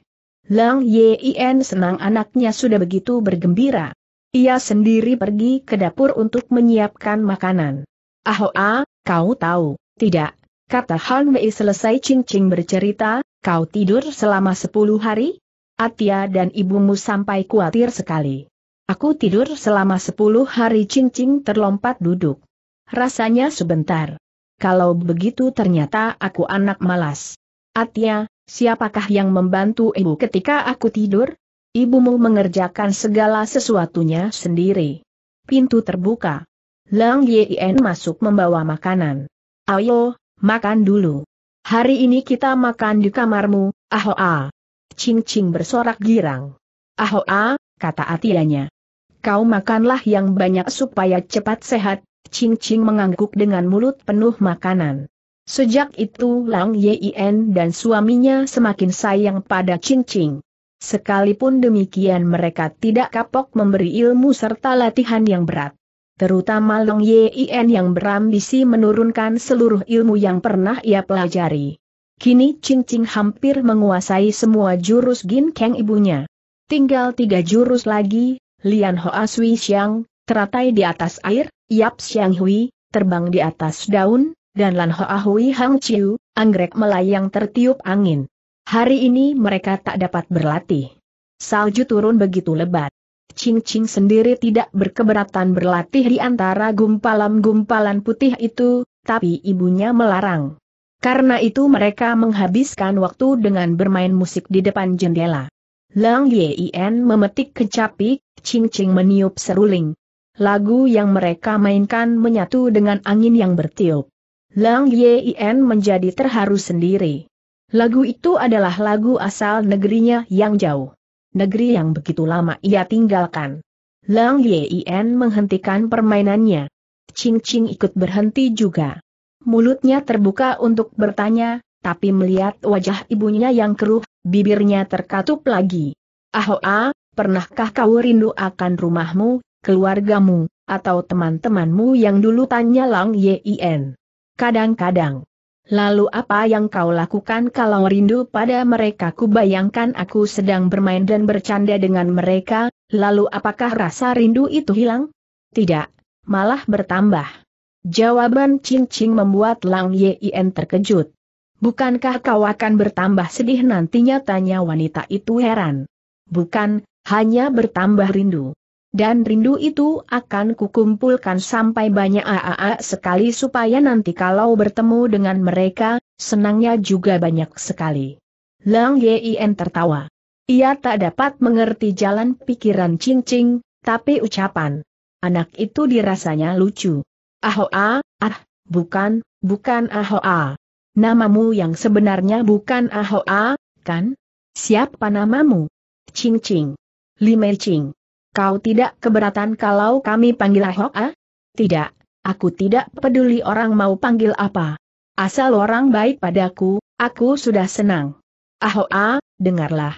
Lang Yin senang anaknya sudah begitu bergembira. Ia sendiri pergi ke dapur untuk menyiapkan makanan. Ahoa, oh, ah, kau tahu, tidak, kata Han Mei. selesai Ching bercerita, kau tidur selama sepuluh hari? Atia dan ibumu sampai khawatir sekali. Aku tidur selama sepuluh hari Ching terlompat duduk. Rasanya sebentar. Kalau begitu ternyata aku anak malas. Atia, Siapakah yang membantu ibu ketika aku tidur? Ibumu mengerjakan segala sesuatunya sendiri. Pintu terbuka. Lang Yien masuk membawa makanan. Ayo, makan dulu. Hari ini kita makan di kamarmu, ahoa. Ching Ching bersorak girang. Ahoa, kata Atianya. Kau makanlah yang banyak supaya cepat sehat, Ching Ching mengangguk dengan mulut penuh makanan. Sejak itu Lang Yin dan suaminya semakin sayang pada cincin. Sekalipun demikian mereka tidak kapok memberi ilmu serta latihan yang berat. Terutama Lang Yin yang berambisi menurunkan seluruh ilmu yang pernah ia pelajari. Kini cincin hampir menguasai semua jurus Gin Kang ibunya. Tinggal tiga jurus lagi, Lian Hoa Sui Xiang, teratai di atas air, Yap Xiang Hui, terbang di atas daun, dan Lan Hoahui Hang Chiu, anggrek melayang tertiup angin. Hari ini mereka tak dapat berlatih. Salju turun begitu lebat. Ching Ching sendiri tidak berkeberatan berlatih di antara gumpalan-gumpalan putih itu, tapi ibunya melarang. Karena itu mereka menghabiskan waktu dengan bermain musik di depan jendela. Lang Yien memetik kecapi, Ching Ching meniup seruling. Lagu yang mereka mainkan menyatu dengan angin yang bertiup. Lang Yien menjadi terharu sendiri. Lagu itu adalah lagu asal negerinya yang jauh. Negeri yang begitu lama ia tinggalkan. Lang Yien menghentikan permainannya. Ching Ching ikut berhenti juga. Mulutnya terbuka untuk bertanya, tapi melihat wajah ibunya yang keruh, bibirnya terkatup lagi. Ahoa, ah, pernahkah kau rindu akan rumahmu, keluargamu, atau teman-temanmu yang dulu tanya Lang Yien? kadang-kadang. Lalu apa yang kau lakukan kalau rindu pada mereka? Ku bayangkan aku sedang bermain dan bercanda dengan mereka, lalu apakah rasa rindu itu hilang? Tidak, malah bertambah. Jawaban Ching membuat Lang Yien terkejut. Bukankah kau akan bertambah sedih nantinya? Tanya wanita itu heran. Bukan, hanya bertambah rindu. Dan rindu itu akan kukumpulkan sampai banyak aaa sekali supaya nanti kalau bertemu dengan mereka, senangnya juga banyak sekali. Lang Yin tertawa. Ia tak dapat mengerti jalan pikiran Ching Ching, tapi ucapan anak itu dirasanya lucu. Ahoa, ah, ah, bukan, bukan Ahoa. Ah namamu yang sebenarnya bukan Ahoa, ah kan? Siapa namamu? Ching Ching. Lime Ching. Kau tidak keberatan kalau kami panggil Ahok, ah? Tidak, aku tidak peduli orang mau panggil apa. Asal orang baik padaku, aku sudah senang. Ahok, ah, dengarlah.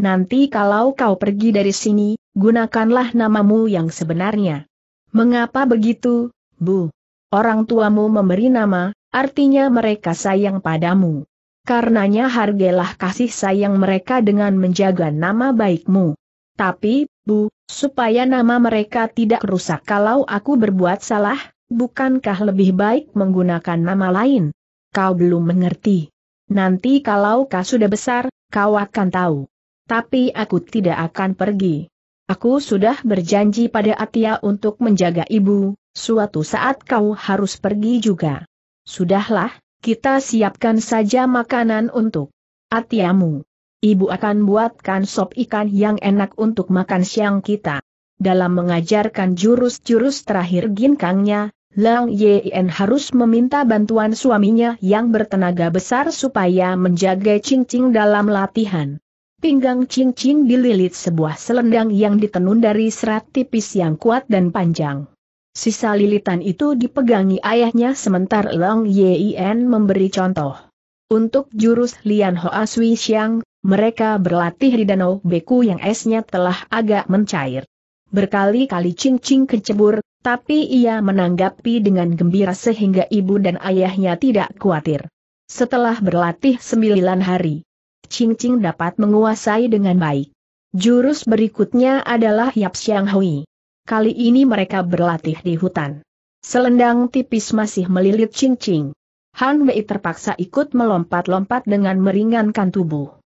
Nanti kalau kau pergi dari sini, gunakanlah namamu yang sebenarnya. Mengapa begitu, Bu? Orang tuamu memberi nama, artinya mereka sayang padamu. Karenanya hargailah kasih sayang mereka dengan menjaga nama baikmu. Tapi, Bu, supaya nama mereka tidak rusak kalau aku berbuat salah, bukankah lebih baik menggunakan nama lain? Kau belum mengerti. Nanti kalau kau sudah besar, kau akan tahu. Tapi aku tidak akan pergi. Aku sudah berjanji pada Atia untuk menjaga ibu, suatu saat kau harus pergi juga. Sudahlah, kita siapkan saja makanan untuk Atiamu. Ibu akan buatkan sop ikan yang enak untuk makan siang kita. Dalam mengajarkan jurus-jurus terakhir ginkangnya, Lang Yen harus meminta bantuan suaminya yang bertenaga besar supaya menjaga cincin dalam latihan. Pinggang cincin dililit sebuah selendang yang ditenun dari serat tipis yang kuat dan panjang. Sisa lilitan itu dipegangi ayahnya sementara Lang Yien memberi contoh. Untuk jurus Lian Hoa Sui Xiang, mereka berlatih di danau beku yang esnya telah agak mencair. Berkali-kali cincing kecebur, tapi ia menanggapi dengan gembira sehingga ibu dan ayahnya tidak khawatir. Setelah berlatih sembilan hari, cincing dapat menguasai dengan baik. Jurus berikutnya adalah Yap Siang Hui. Kali ini mereka berlatih di hutan. Selendang tipis masih melilit cincing. Han Wei terpaksa ikut melompat-lompat dengan meringankan tubuh.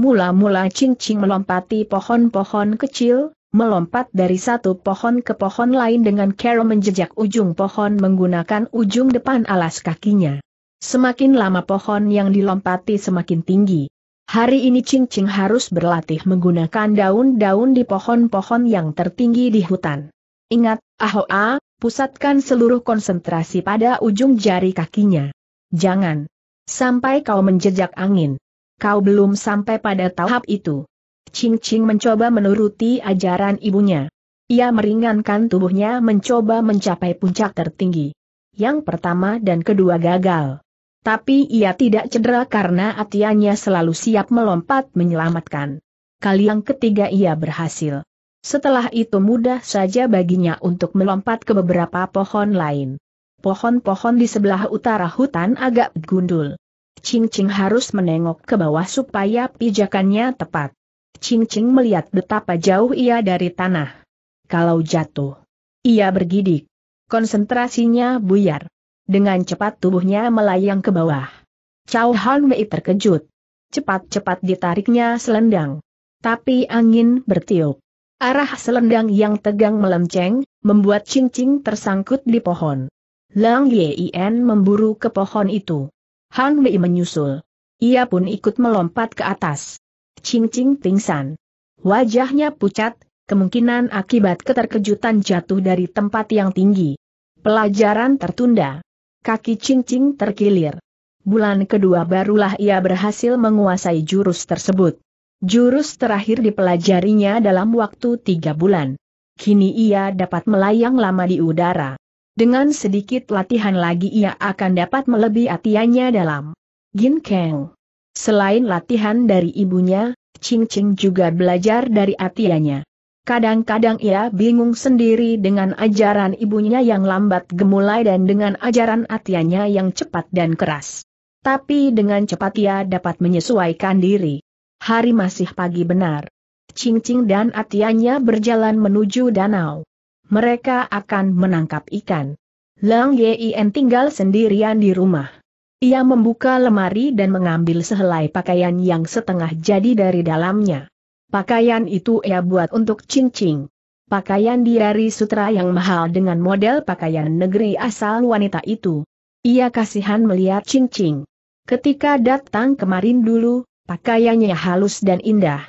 Mula-mula cincing melompati pohon-pohon kecil, melompat dari satu pohon ke pohon lain dengan cara menjejak ujung pohon menggunakan ujung depan alas kakinya. Semakin lama pohon yang dilompati semakin tinggi. Hari ini cincing harus berlatih menggunakan daun-daun di pohon-pohon yang tertinggi di hutan. Ingat, Ahoa, pusatkan seluruh konsentrasi pada ujung jari kakinya. Jangan sampai kau menjejak angin kau belum sampai pada tahap itu. Ching Ching mencoba menuruti ajaran ibunya. Ia meringankan tubuhnya mencoba mencapai puncak tertinggi. Yang pertama dan kedua gagal. Tapi ia tidak cedera karena atiannya selalu siap melompat menyelamatkan. Kali yang ketiga ia berhasil. Setelah itu mudah saja baginya untuk melompat ke beberapa pohon lain pohon-pohon di sebelah utara hutan agak gundul. Ching Ching harus menengok ke bawah supaya pijakannya tepat. Ching Ching melihat betapa jauh ia dari tanah. Kalau jatuh, ia bergidik. Konsentrasinya buyar. Dengan cepat tubuhnya melayang ke bawah. Chow Han Wei terkejut. Cepat-cepat ditariknya selendang. Tapi angin bertiup. Arah selendang yang tegang melenceng, membuat Ching tersangkut di pohon. Lang Yien memburu ke pohon itu. Han Wei menyusul. Ia pun ikut melompat ke atas. Ching Ching pingsan. Wajahnya pucat, kemungkinan akibat keterkejutan jatuh dari tempat yang tinggi. Pelajaran tertunda. Kaki Ching Ching terkilir. Bulan kedua barulah ia berhasil menguasai jurus tersebut. Jurus terakhir dipelajarinya dalam waktu tiga bulan. Kini ia dapat melayang lama di udara. Dengan sedikit latihan lagi ia akan dapat melebihi atiannya dalam Gin Kang. Selain latihan dari ibunya, Ching Ching juga belajar dari atiannya. Kadang-kadang ia bingung sendiri dengan ajaran ibunya yang lambat gemulai dan dengan ajaran atiannya yang cepat dan keras. Tapi dengan cepat ia dapat menyesuaikan diri. Hari masih pagi benar. Cing Cing dan atiannya berjalan menuju danau mereka akan menangkap ikan. Lang Yin tinggal sendirian di rumah. Ia membuka lemari dan mengambil sehelai pakaian yang setengah jadi dari dalamnya. Pakaian itu ia buat untuk cincin. Pakaian diari sutra yang mahal dengan model pakaian negeri asal wanita itu. Ia kasihan melihat cincin. Ketika datang kemarin dulu, pakaiannya halus dan indah.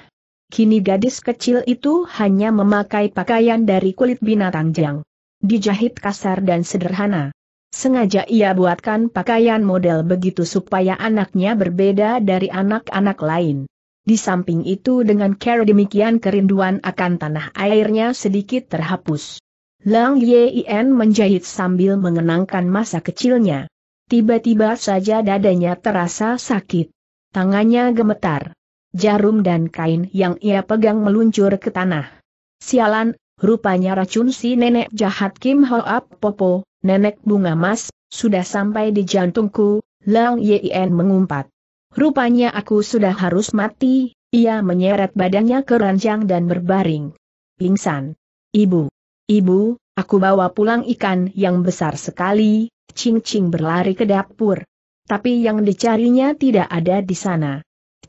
Kini gadis kecil itu hanya memakai pakaian dari kulit binatang jang. Dijahit kasar dan sederhana. Sengaja ia buatkan pakaian model begitu supaya anaknya berbeda dari anak-anak lain. Di samping itu dengan cara demikian kerinduan akan tanah airnya sedikit terhapus. Lang Yien menjahit sambil mengenangkan masa kecilnya. Tiba-tiba saja dadanya terasa sakit. Tangannya gemetar jarum dan kain yang ia pegang meluncur ke tanah. Sialan, rupanya racun si nenek jahat Kim Hoap Popo, nenek bunga mas, sudah sampai di jantungku, Lang Yien mengumpat. Rupanya aku sudah harus mati, ia menyeret badannya ke ranjang dan berbaring. Pingsan. Ibu. Ibu, aku bawa pulang ikan yang besar sekali, Cing Cing berlari ke dapur. Tapi yang dicarinya tidak ada di sana.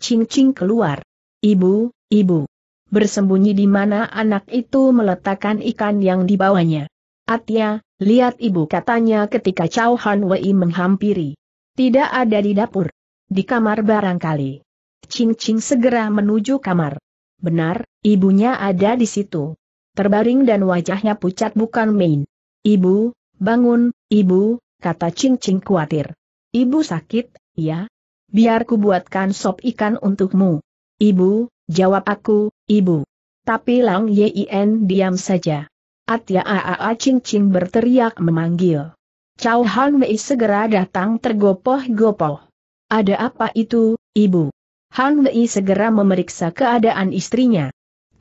Cing cing keluar. Ibu, ibu. Bersembunyi di mana anak itu meletakkan ikan yang dibawanya. Atia, lihat ibu katanya ketika Chow Han Wei menghampiri. Tidak ada di dapur. Di kamar barangkali. Cing-cing segera menuju kamar. Benar, ibunya ada di situ. Terbaring dan wajahnya pucat bukan main. Ibu, bangun, ibu, kata Cing-cing khawatir. Ibu sakit, ya? biar ku buatkan sop ikan untukmu. Ibu, jawab aku, ibu. Tapi Lang Yin diam saja. Atya Aa Cing Cing berteriak memanggil. Chow Han Wei segera datang tergopoh-gopoh. Ada apa itu, ibu? Han Wei segera memeriksa keadaan istrinya.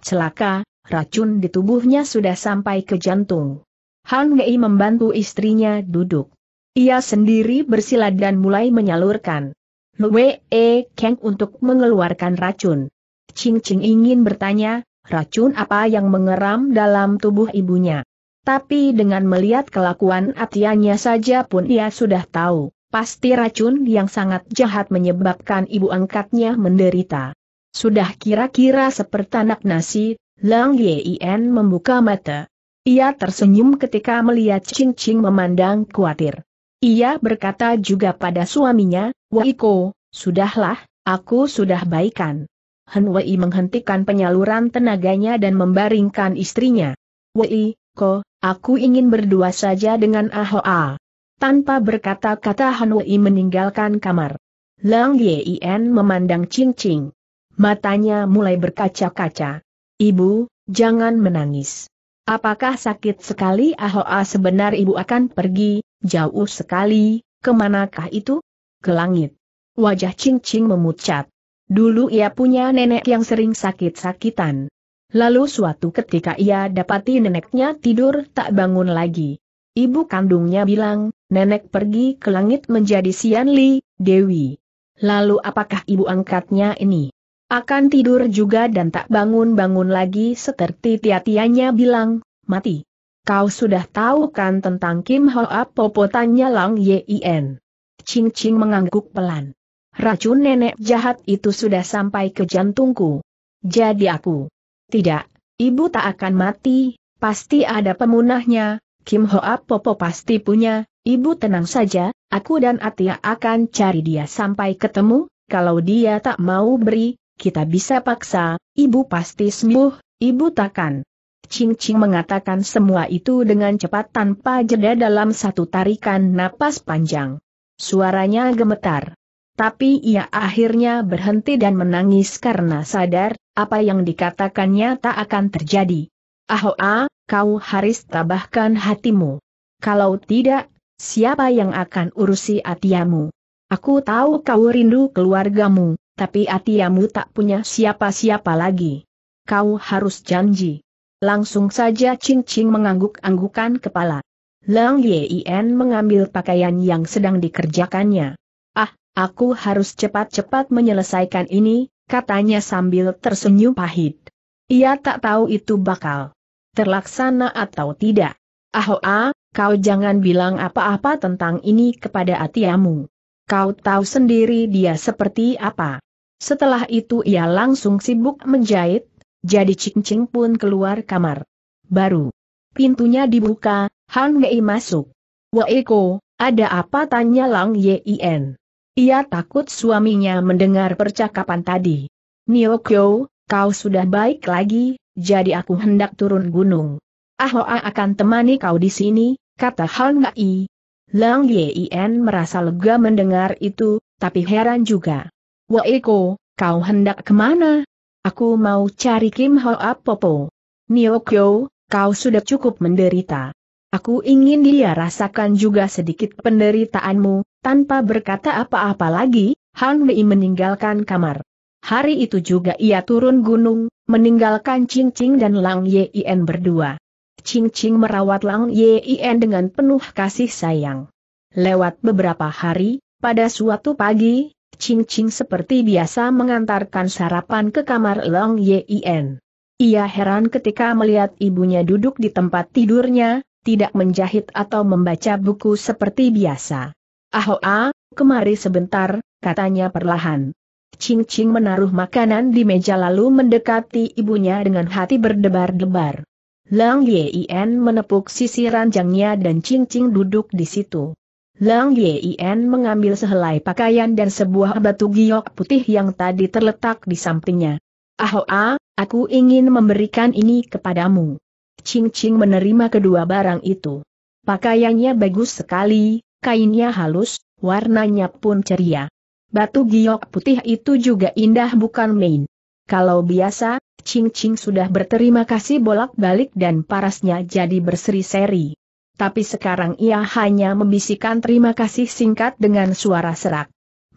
Celaka, racun di tubuhnya sudah sampai ke jantung. Han Wei membantu istrinya duduk. Ia sendiri bersilat dan mulai menyalurkan Lue E Kang untuk mengeluarkan racun. Ching Ching ingin bertanya, racun apa yang mengeram dalam tubuh ibunya. Tapi dengan melihat kelakuan Atianya saja pun ia sudah tahu, pasti racun yang sangat jahat menyebabkan ibu angkatnya menderita. Sudah kira-kira seperti anak nasi, Lang Yien membuka mata. Ia tersenyum ketika melihat Ching Ching memandang khawatir. Ia berkata juga pada suaminya, Waiko, sudahlah, aku sudah baikan. Han Wei menghentikan penyaluran tenaganya dan membaringkan istrinya. Wei, ko, aku ingin berdua saja dengan Ahoa. Tanpa berkata-kata Han Wei meninggalkan kamar. Lang Yien memandang Ching Ching. Matanya mulai berkaca-kaca. Ibu, jangan menangis. Apakah sakit sekali Ahoa sebenar ibu akan pergi, jauh sekali, kemanakah itu? Ke langit. Wajah Ching Ching memucat. Dulu ia punya nenek yang sering sakit-sakitan. Lalu suatu ketika ia dapati neneknya tidur tak bangun lagi. Ibu kandungnya bilang, nenek pergi ke langit menjadi Sian Li, Dewi. Lalu apakah ibu angkatnya ini? Akan tidur juga dan tak bangun-bangun lagi seperti tiatianya bilang, mati. Kau sudah tahu kan tentang Kim Hoa Popotannya tanya Lang Yin. Ching Ching mengangguk pelan. Racun nenek jahat itu sudah sampai ke jantungku. Jadi aku. Tidak, ibu tak akan mati, pasti ada pemunahnya, Kim Hoa Popo pasti punya, ibu tenang saja, aku dan Atia akan cari dia sampai ketemu, kalau dia tak mau beri, kita bisa paksa, ibu pasti sembuh, ibu takkan. Ching Ching mengatakan semua itu dengan cepat tanpa jeda dalam satu tarikan napas panjang. Suaranya gemetar. Tapi ia akhirnya berhenti dan menangis karena sadar, apa yang dikatakannya tak akan terjadi. Ahoa, ah, ah, kau harus tabahkan hatimu. Kalau tidak, siapa yang akan urusi atiamu? Aku tahu kau rindu keluargamu, tapi Atiamu tak punya siapa-siapa lagi. Kau harus janji. Langsung saja Ching Ching mengangguk-anggukan kepala. Lang Yien mengambil pakaian yang sedang dikerjakannya. Ah, aku harus cepat-cepat menyelesaikan ini, katanya sambil tersenyum pahit. Ia tak tahu itu bakal terlaksana atau tidak. Ahoa, ah, ah, kau jangan bilang apa-apa tentang ini kepada Atiamu. Kau tahu sendiri dia seperti apa. Setelah itu ia langsung sibuk menjahit, jadi cincin pun keluar kamar. Baru pintunya dibuka, Han Wei masuk. Waiko, ada apa tanya Lang Yin? Ia takut suaminya mendengar percakapan tadi. Nio kau sudah baik lagi, jadi aku hendak turun gunung. Ahoa ah, akan temani kau di sini, kata Han Wei. Lang Yin merasa lega mendengar itu, tapi heran juga. Waeko, kau hendak kemana? Aku mau cari Kim Hoa Popo. Niokyo, kau sudah cukup menderita. Aku ingin dia rasakan juga sedikit penderitaanmu, tanpa berkata apa-apa lagi, Han Mei meninggalkan kamar. Hari itu juga ia turun gunung, meninggalkan Ching Ching dan Lang Yien berdua. Ching Ching merawat Lang Yien dengan penuh kasih sayang. Lewat beberapa hari, pada suatu pagi, Ching Ching seperti biasa mengantarkan sarapan ke kamar Long Yin. Ia heran ketika melihat ibunya duduk di tempat tidurnya, tidak menjahit atau membaca buku seperti biasa. Ahoa, kemari sebentar, katanya perlahan. Ching Ching menaruh makanan di meja lalu mendekati ibunya dengan hati berdebar-debar. Lang Yin menepuk sisi ranjangnya dan Ching Ching duduk di situ. Lang Yin mengambil sehelai pakaian dan sebuah batu giok putih yang tadi terletak di sampingnya. Ahoa, aku ingin memberikan ini kepadamu. Ching Ching menerima kedua barang itu. Pakaiannya bagus sekali, kainnya halus, warnanya pun ceria. Batu giok putih itu juga indah bukan main. Kalau biasa, Ching Ching sudah berterima kasih bolak-balik dan parasnya jadi berseri-seri. Tapi sekarang ia hanya membisikkan terima kasih singkat dengan suara serak.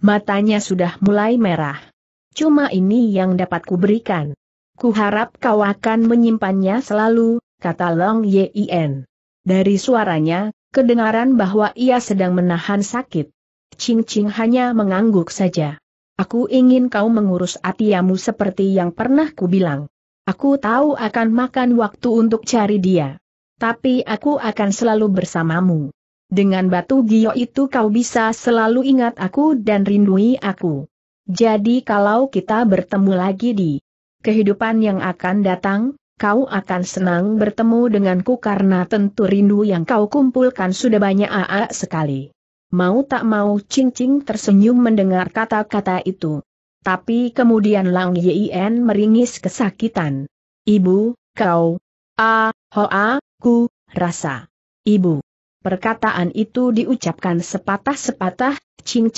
Matanya sudah mulai merah. Cuma ini yang dapat kuberikan. Kuharap kau akan menyimpannya selalu, kata Long Yin. Dari suaranya, kedengaran bahwa ia sedang menahan sakit. Ching Ching hanya mengangguk saja. Aku ingin kau mengurus atiamu seperti yang pernah kubilang. Aku tahu akan makan waktu untuk cari dia tapi aku akan selalu bersamamu. Dengan batu gio itu kau bisa selalu ingat aku dan rindui aku. Jadi kalau kita bertemu lagi di kehidupan yang akan datang, kau akan senang bertemu denganku karena tentu rindu yang kau kumpulkan sudah banyak aa sekali. Mau tak mau Cincing tersenyum mendengar kata-kata itu. Tapi kemudian Lang Yien meringis kesakitan. Ibu, kau, ah, hoa, aku, rasa. Ibu. Perkataan itu diucapkan sepatah-sepatah, cing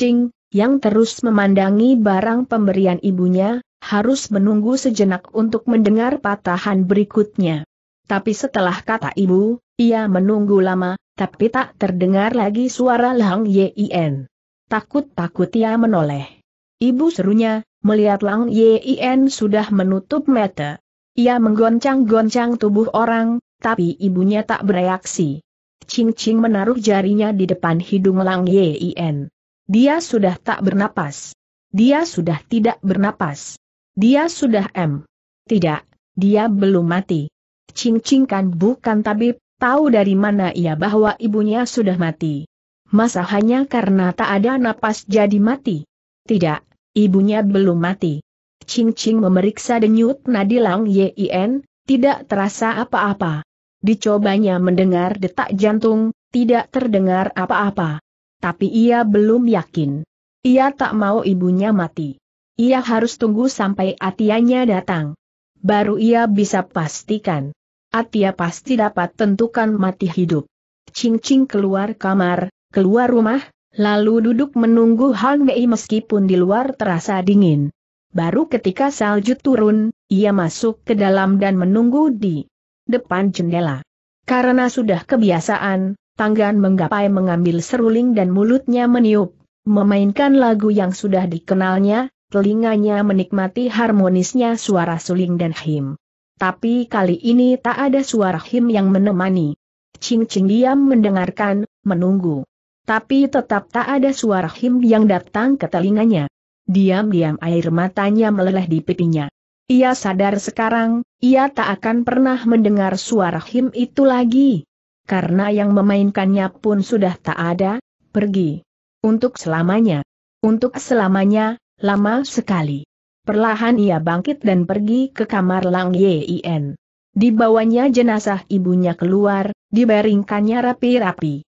yang terus memandangi barang pemberian ibunya, harus menunggu sejenak untuk mendengar patahan berikutnya. Tapi setelah kata ibu, ia menunggu lama, tapi tak terdengar lagi suara Lang Yin. Takut-takut ia menoleh. Ibu serunya, melihat Lang Yin sudah menutup mata. Ia menggoncang-goncang tubuh orang, tapi ibunya tak bereaksi. Ching Ching menaruh jarinya di depan hidung Lang Yin. Dia sudah tak bernapas. Dia sudah tidak bernapas. Dia sudah M. Tidak, dia belum mati. Ching Ching kan bukan tabib, tahu dari mana ia bahwa ibunya sudah mati. Masa hanya karena tak ada napas jadi mati? Tidak, ibunya belum mati. Ching Ching memeriksa denyut nadi Lang Yin, tidak terasa apa-apa. Dicobanya mendengar detak jantung, tidak terdengar apa-apa. Tapi ia belum yakin. Ia tak mau ibunya mati. Ia harus tunggu sampai Atianya datang. Baru ia bisa pastikan. Atia pasti dapat tentukan mati hidup. Cing-cing keluar kamar, keluar rumah, lalu duduk menunggu Han Wei meskipun di luar terasa dingin. Baru ketika salju turun, ia masuk ke dalam dan menunggu di depan jendela. Karena sudah kebiasaan, tanggan menggapai mengambil seruling dan mulutnya meniup, memainkan lagu yang sudah dikenalnya, telinganya menikmati harmonisnya suara suling dan him. Tapi kali ini tak ada suara him yang menemani. Cing-cing diam mendengarkan, menunggu. Tapi tetap tak ada suara him yang datang ke telinganya. Diam-diam air matanya meleleh di pipinya. Ia sadar sekarang, ia tak akan pernah mendengar suara Him itu lagi. Karena yang memainkannya pun sudah tak ada, pergi. Untuk selamanya. Untuk selamanya, lama sekali. Perlahan ia bangkit dan pergi ke kamar Lang Yin. bawahnya jenazah ibunya keluar, dibaringkannya rapi-rapi.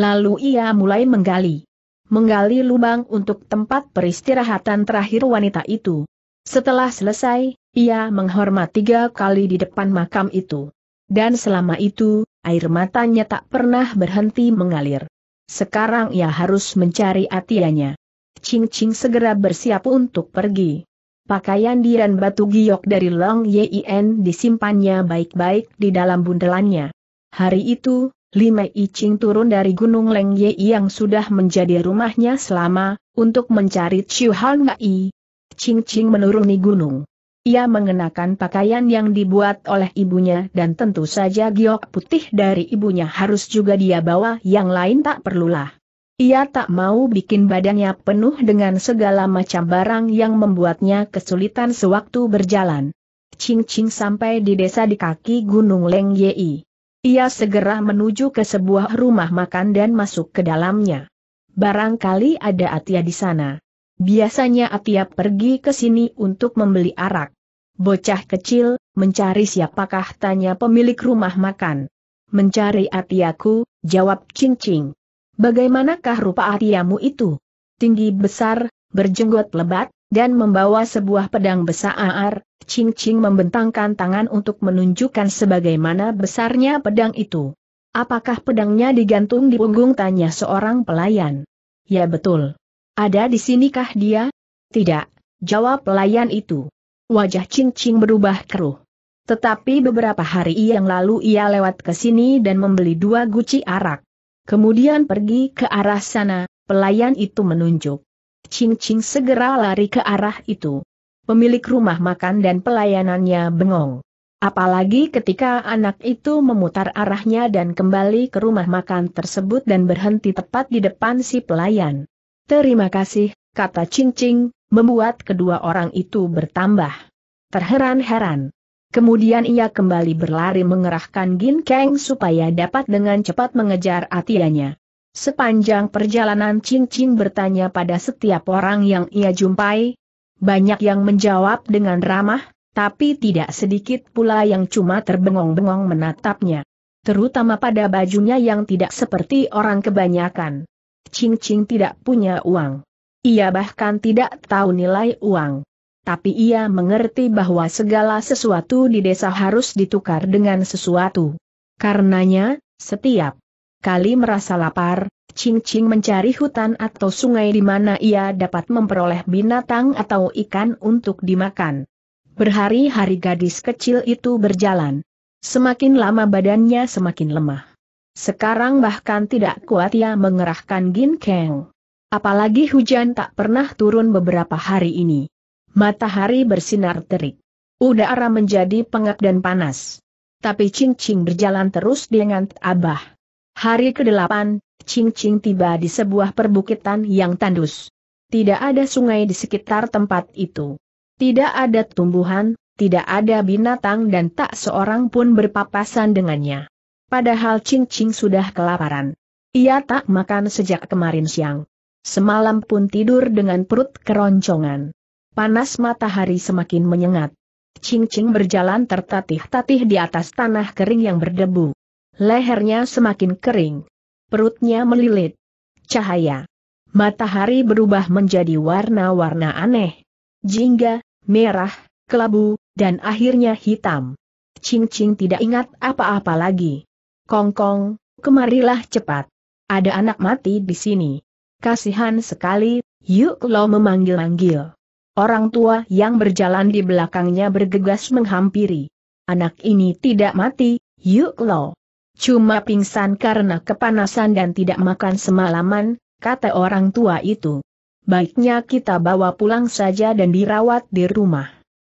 Lalu ia mulai menggali menggali lubang untuk tempat peristirahatan terakhir wanita itu. Setelah selesai, ia menghormat tiga kali di depan makam itu. Dan selama itu, air matanya tak pernah berhenti mengalir. Sekarang ia harus mencari Atianya. Ching Ching segera bersiap untuk pergi. Pakaian diran batu giok dari Long Yin disimpannya baik-baik di dalam bundelannya. Hari itu, Lime Icing turun dari Gunung Leng Ye yang sudah menjadi rumahnya selama, untuk mencari Chiu Han Mai. Ching Ching menuruni gunung. Ia mengenakan pakaian yang dibuat oleh ibunya dan tentu saja giok putih dari ibunya harus juga dia bawa yang lain tak perlulah. Ia tak mau bikin badannya penuh dengan segala macam barang yang membuatnya kesulitan sewaktu berjalan. Ching Ching sampai di desa di kaki Gunung Leng Yei. Ia segera menuju ke sebuah rumah makan dan masuk ke dalamnya. Barangkali ada Atia di sana. Biasanya Atia pergi ke sini untuk membeli arak. Bocah kecil, mencari siapakah tanya pemilik rumah makan. Mencari Atiaku, jawab Cing Cing. Bagaimanakah rupa Atiamu itu? Tinggi besar, berjenggot lebat, dan membawa sebuah pedang besar, Ching Ching membentangkan tangan untuk menunjukkan sebagaimana besarnya pedang itu. Apakah pedangnya digantung di punggung tanya seorang pelayan? Ya betul. Ada di sinikah dia? Tidak, jawab pelayan itu. Wajah Ching Ching berubah keruh. Tetapi beberapa hari yang lalu ia lewat ke sini dan membeli dua guci arak. Kemudian pergi ke arah sana, pelayan itu menunjuk. Ching Ching segera lari ke arah itu. Pemilik rumah makan dan pelayanannya bengong. Apalagi ketika anak itu memutar arahnya dan kembali ke rumah makan tersebut dan berhenti tepat di depan si pelayan. Terima kasih, kata Ching Ching, membuat kedua orang itu bertambah terheran-heran. Kemudian ia kembali berlari mengerahkan Gin Kang supaya dapat dengan cepat mengejar Atianya. Sepanjang perjalanan Ching bertanya pada setiap orang yang ia jumpai. Banyak yang menjawab dengan ramah, tapi tidak sedikit pula yang cuma terbengong-bengong menatapnya. Terutama pada bajunya yang tidak seperti orang kebanyakan. Ching tidak punya uang. Ia bahkan tidak tahu nilai uang. Tapi ia mengerti bahwa segala sesuatu di desa harus ditukar dengan sesuatu. Karenanya, setiap kali merasa lapar, Ching Ching mencari hutan atau sungai di mana ia dapat memperoleh binatang atau ikan untuk dimakan. Berhari-hari gadis kecil itu berjalan. Semakin lama badannya semakin lemah. Sekarang bahkan tidak kuat ia mengerahkan ginkeng. Apalagi hujan tak pernah turun beberapa hari ini. Matahari bersinar terik. Udara menjadi pengap dan panas. Tapi Ching Ching berjalan terus dengan abah. Hari ke-8, Ching Ching tiba di sebuah perbukitan yang tandus. Tidak ada sungai di sekitar tempat itu. Tidak ada tumbuhan, tidak ada binatang dan tak seorang pun berpapasan dengannya. Padahal Ching Ching sudah kelaparan. Ia tak makan sejak kemarin siang. Semalam pun tidur dengan perut keroncongan. Panas matahari semakin menyengat. Ching Ching berjalan tertatih-tatih di atas tanah kering yang berdebu. Lehernya semakin kering. Perutnya melilit. Cahaya. Matahari berubah menjadi warna-warna aneh. Jingga, merah, kelabu, dan akhirnya hitam. Cing Cing tidak ingat apa-apa lagi. Kongkong, Kong, kemarilah cepat. Ada anak mati di sini. Kasihan sekali, yuk lo memanggil-manggil. Orang tua yang berjalan di belakangnya bergegas menghampiri. Anak ini tidak mati, yuk lo. Cuma pingsan karena kepanasan dan tidak makan semalaman, kata orang tua itu. Baiknya kita bawa pulang saja dan dirawat di rumah.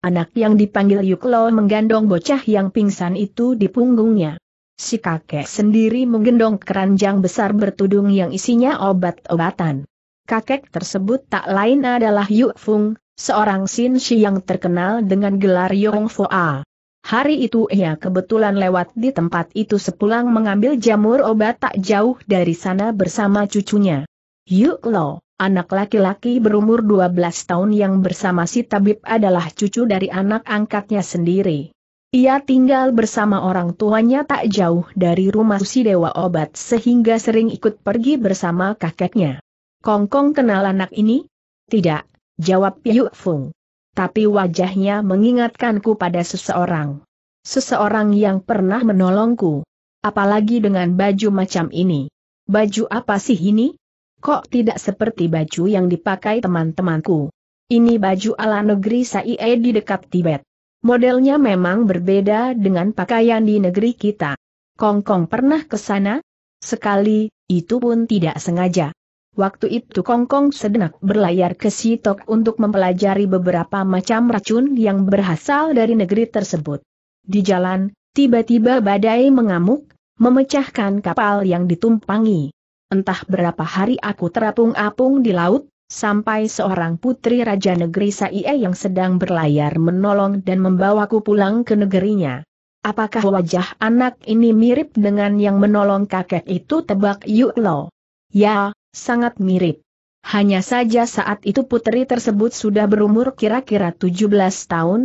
Anak yang dipanggil Yuklo menggendong bocah yang pingsan itu di punggungnya. Si kakek sendiri menggendong keranjang besar bertudung yang isinya obat-obatan. Kakek tersebut tak lain adalah Yuk Fung, seorang Sin yang terkenal dengan gelar Yong A. Hari itu ia kebetulan lewat di tempat itu sepulang mengambil jamur obat tak jauh dari sana bersama cucunya. Yuk lo, anak laki-laki berumur 12 tahun yang bersama si tabib adalah cucu dari anak angkatnya sendiri. Ia tinggal bersama orang tuanya tak jauh dari rumah si dewa obat sehingga sering ikut pergi bersama kakeknya. Kongkong -kong kenal anak ini? Tidak, jawab Yuk Fung tapi wajahnya mengingatkanku pada seseorang. Seseorang yang pernah menolongku. Apalagi dengan baju macam ini. Baju apa sih ini? Kok tidak seperti baju yang dipakai teman-temanku? Ini baju ala negeri Saie di dekat Tibet. Modelnya memang berbeda dengan pakaian di negeri kita. Kongkong -kong pernah ke sana? Sekali, itu pun tidak sengaja. Waktu itu Kongkong sedenak berlayar ke Sitok untuk mempelajari beberapa macam racun yang berasal dari negeri tersebut. Di jalan, tiba-tiba badai mengamuk, memecahkan kapal yang ditumpangi. Entah berapa hari aku terapung-apung di laut, sampai seorang putri Raja Negeri Saie yang sedang berlayar menolong dan membawaku pulang ke negerinya. Apakah wajah anak ini mirip dengan yang menolong kakek itu tebak Yuk Lo? Ya, sangat mirip. Hanya saja saat itu putri tersebut sudah berumur kira-kira 17 tahun,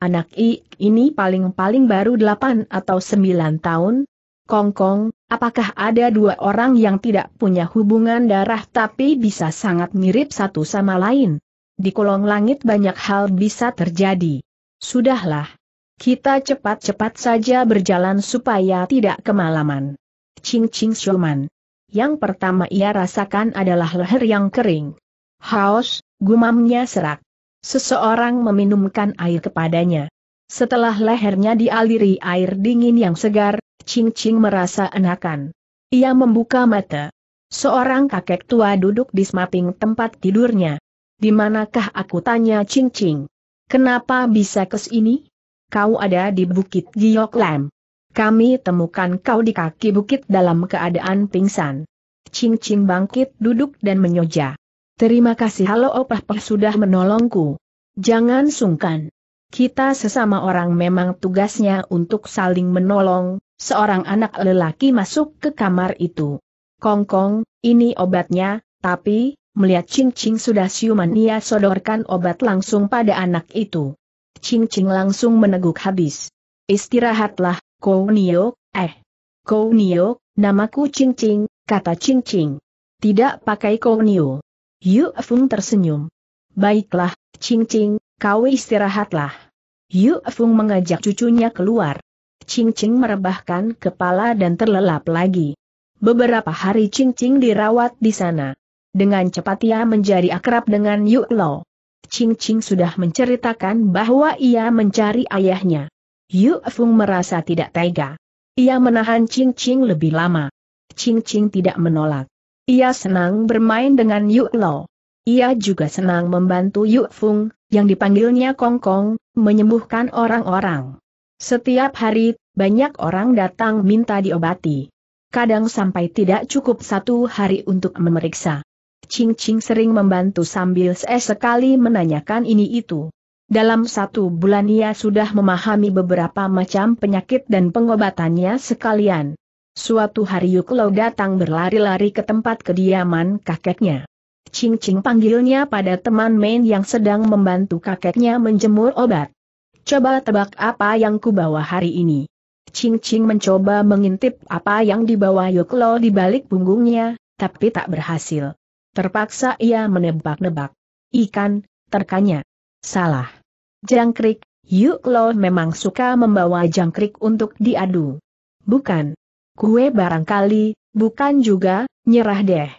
anak I ini paling-paling baru 8 atau 9 tahun. Kongkong, -kong, apakah ada dua orang yang tidak punya hubungan darah tapi bisa sangat mirip satu sama lain? Di kolong langit banyak hal bisa terjadi. Sudahlah. Kita cepat-cepat saja berjalan supaya tidak kemalaman. Ching Ching Shoman yang pertama ia rasakan adalah leher yang kering. Haus, gumamnya serak. Seseorang meminumkan air kepadanya. Setelah lehernya dialiri air dingin yang segar, Ching Ching merasa enakan. Ia membuka mata. Seorang kakek tua duduk di samping tempat tidurnya. Di manakah aku tanya Ching Ching? Kenapa bisa kes ini? Kau ada di Bukit Giok Lam. Kami temukan kau di kaki bukit dalam keadaan pingsan. Cing Cing bangkit duduk dan menyoja. Terima kasih halo opah pah sudah menolongku. Jangan sungkan. Kita sesama orang memang tugasnya untuk saling menolong, seorang anak lelaki masuk ke kamar itu. Kongkong, ini obatnya, tapi, melihat Cing Cing sudah siuman ia sodorkan obat langsung pada anak itu. Cing Cing langsung meneguk habis. Istirahatlah, Kou Nio, eh. Kou Nio, namaku Ching Ching, kata Ching Ching. Tidak pakai Kou Nio. Yu Fung tersenyum. Baiklah, Ching Ching, kau istirahatlah. Yu Fung mengajak cucunya keluar. Ching Ching merebahkan kepala dan terlelap lagi. Beberapa hari Ching Ching dirawat di sana. Dengan cepat ia menjadi akrab dengan Yu Lo. Ching Ching sudah menceritakan bahwa ia mencari ayahnya. Yu Fung merasa tidak tega. Ia menahan Ching Ching lebih lama. Ching Ching tidak menolak. Ia senang bermain dengan Yu Lo. Ia juga senang membantu Yu Fung, yang dipanggilnya Kong Kong, menyembuhkan orang-orang. Setiap hari, banyak orang datang minta diobati. Kadang sampai tidak cukup satu hari untuk memeriksa. Ching Ching sering membantu sambil sesekali menanyakan ini itu. Dalam satu bulan ia sudah memahami beberapa macam penyakit dan pengobatannya sekalian. Suatu hari Yuklo datang berlari-lari ke tempat kediaman kakeknya. Ching Ching panggilnya pada teman main yang sedang membantu kakeknya menjemur obat. Coba tebak apa yang kubawa hari ini. Ching Ching mencoba mengintip apa yang dibawa Yuklo di balik punggungnya, tapi tak berhasil. Terpaksa ia menebak-nebak. Ikan, terkanya. Salah. Jangkrik, Yuk Lo memang suka membawa jangkrik untuk diadu. Bukan. Kue barangkali, bukan juga, nyerah deh.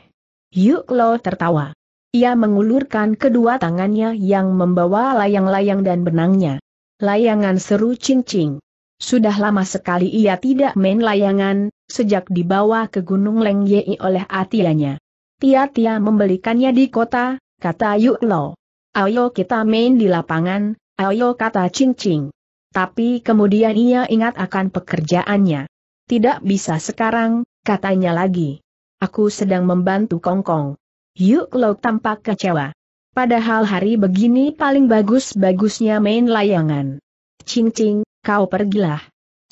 Yuk Lo tertawa. Ia mengulurkan kedua tangannya yang membawa layang-layang dan benangnya. Layangan seru cincing. Sudah lama sekali ia tidak main layangan, sejak dibawa ke Gunung Lengyei oleh Atianya. Tia-tia membelikannya di kota, kata Yuk Lo. Ayo kita main di lapangan, Ayo kata cincing. Tapi kemudian ia ingat akan pekerjaannya. Tidak bisa sekarang, katanya lagi. Aku sedang membantu Kongkong. Yuk lo tampak kecewa. Padahal hari begini paling bagus-bagusnya main layangan. Cincing, kau pergilah.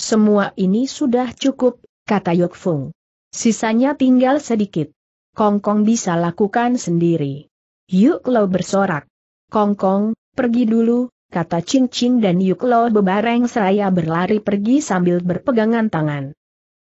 Semua ini sudah cukup, kata Yuk Fung. Sisanya tinggal sedikit. Kongkong bisa lakukan sendiri. Yuk lo bersorak. Kongkong, pergi dulu, kata Cincin dan Yuklo bebareng seraya berlari pergi sambil berpegangan tangan.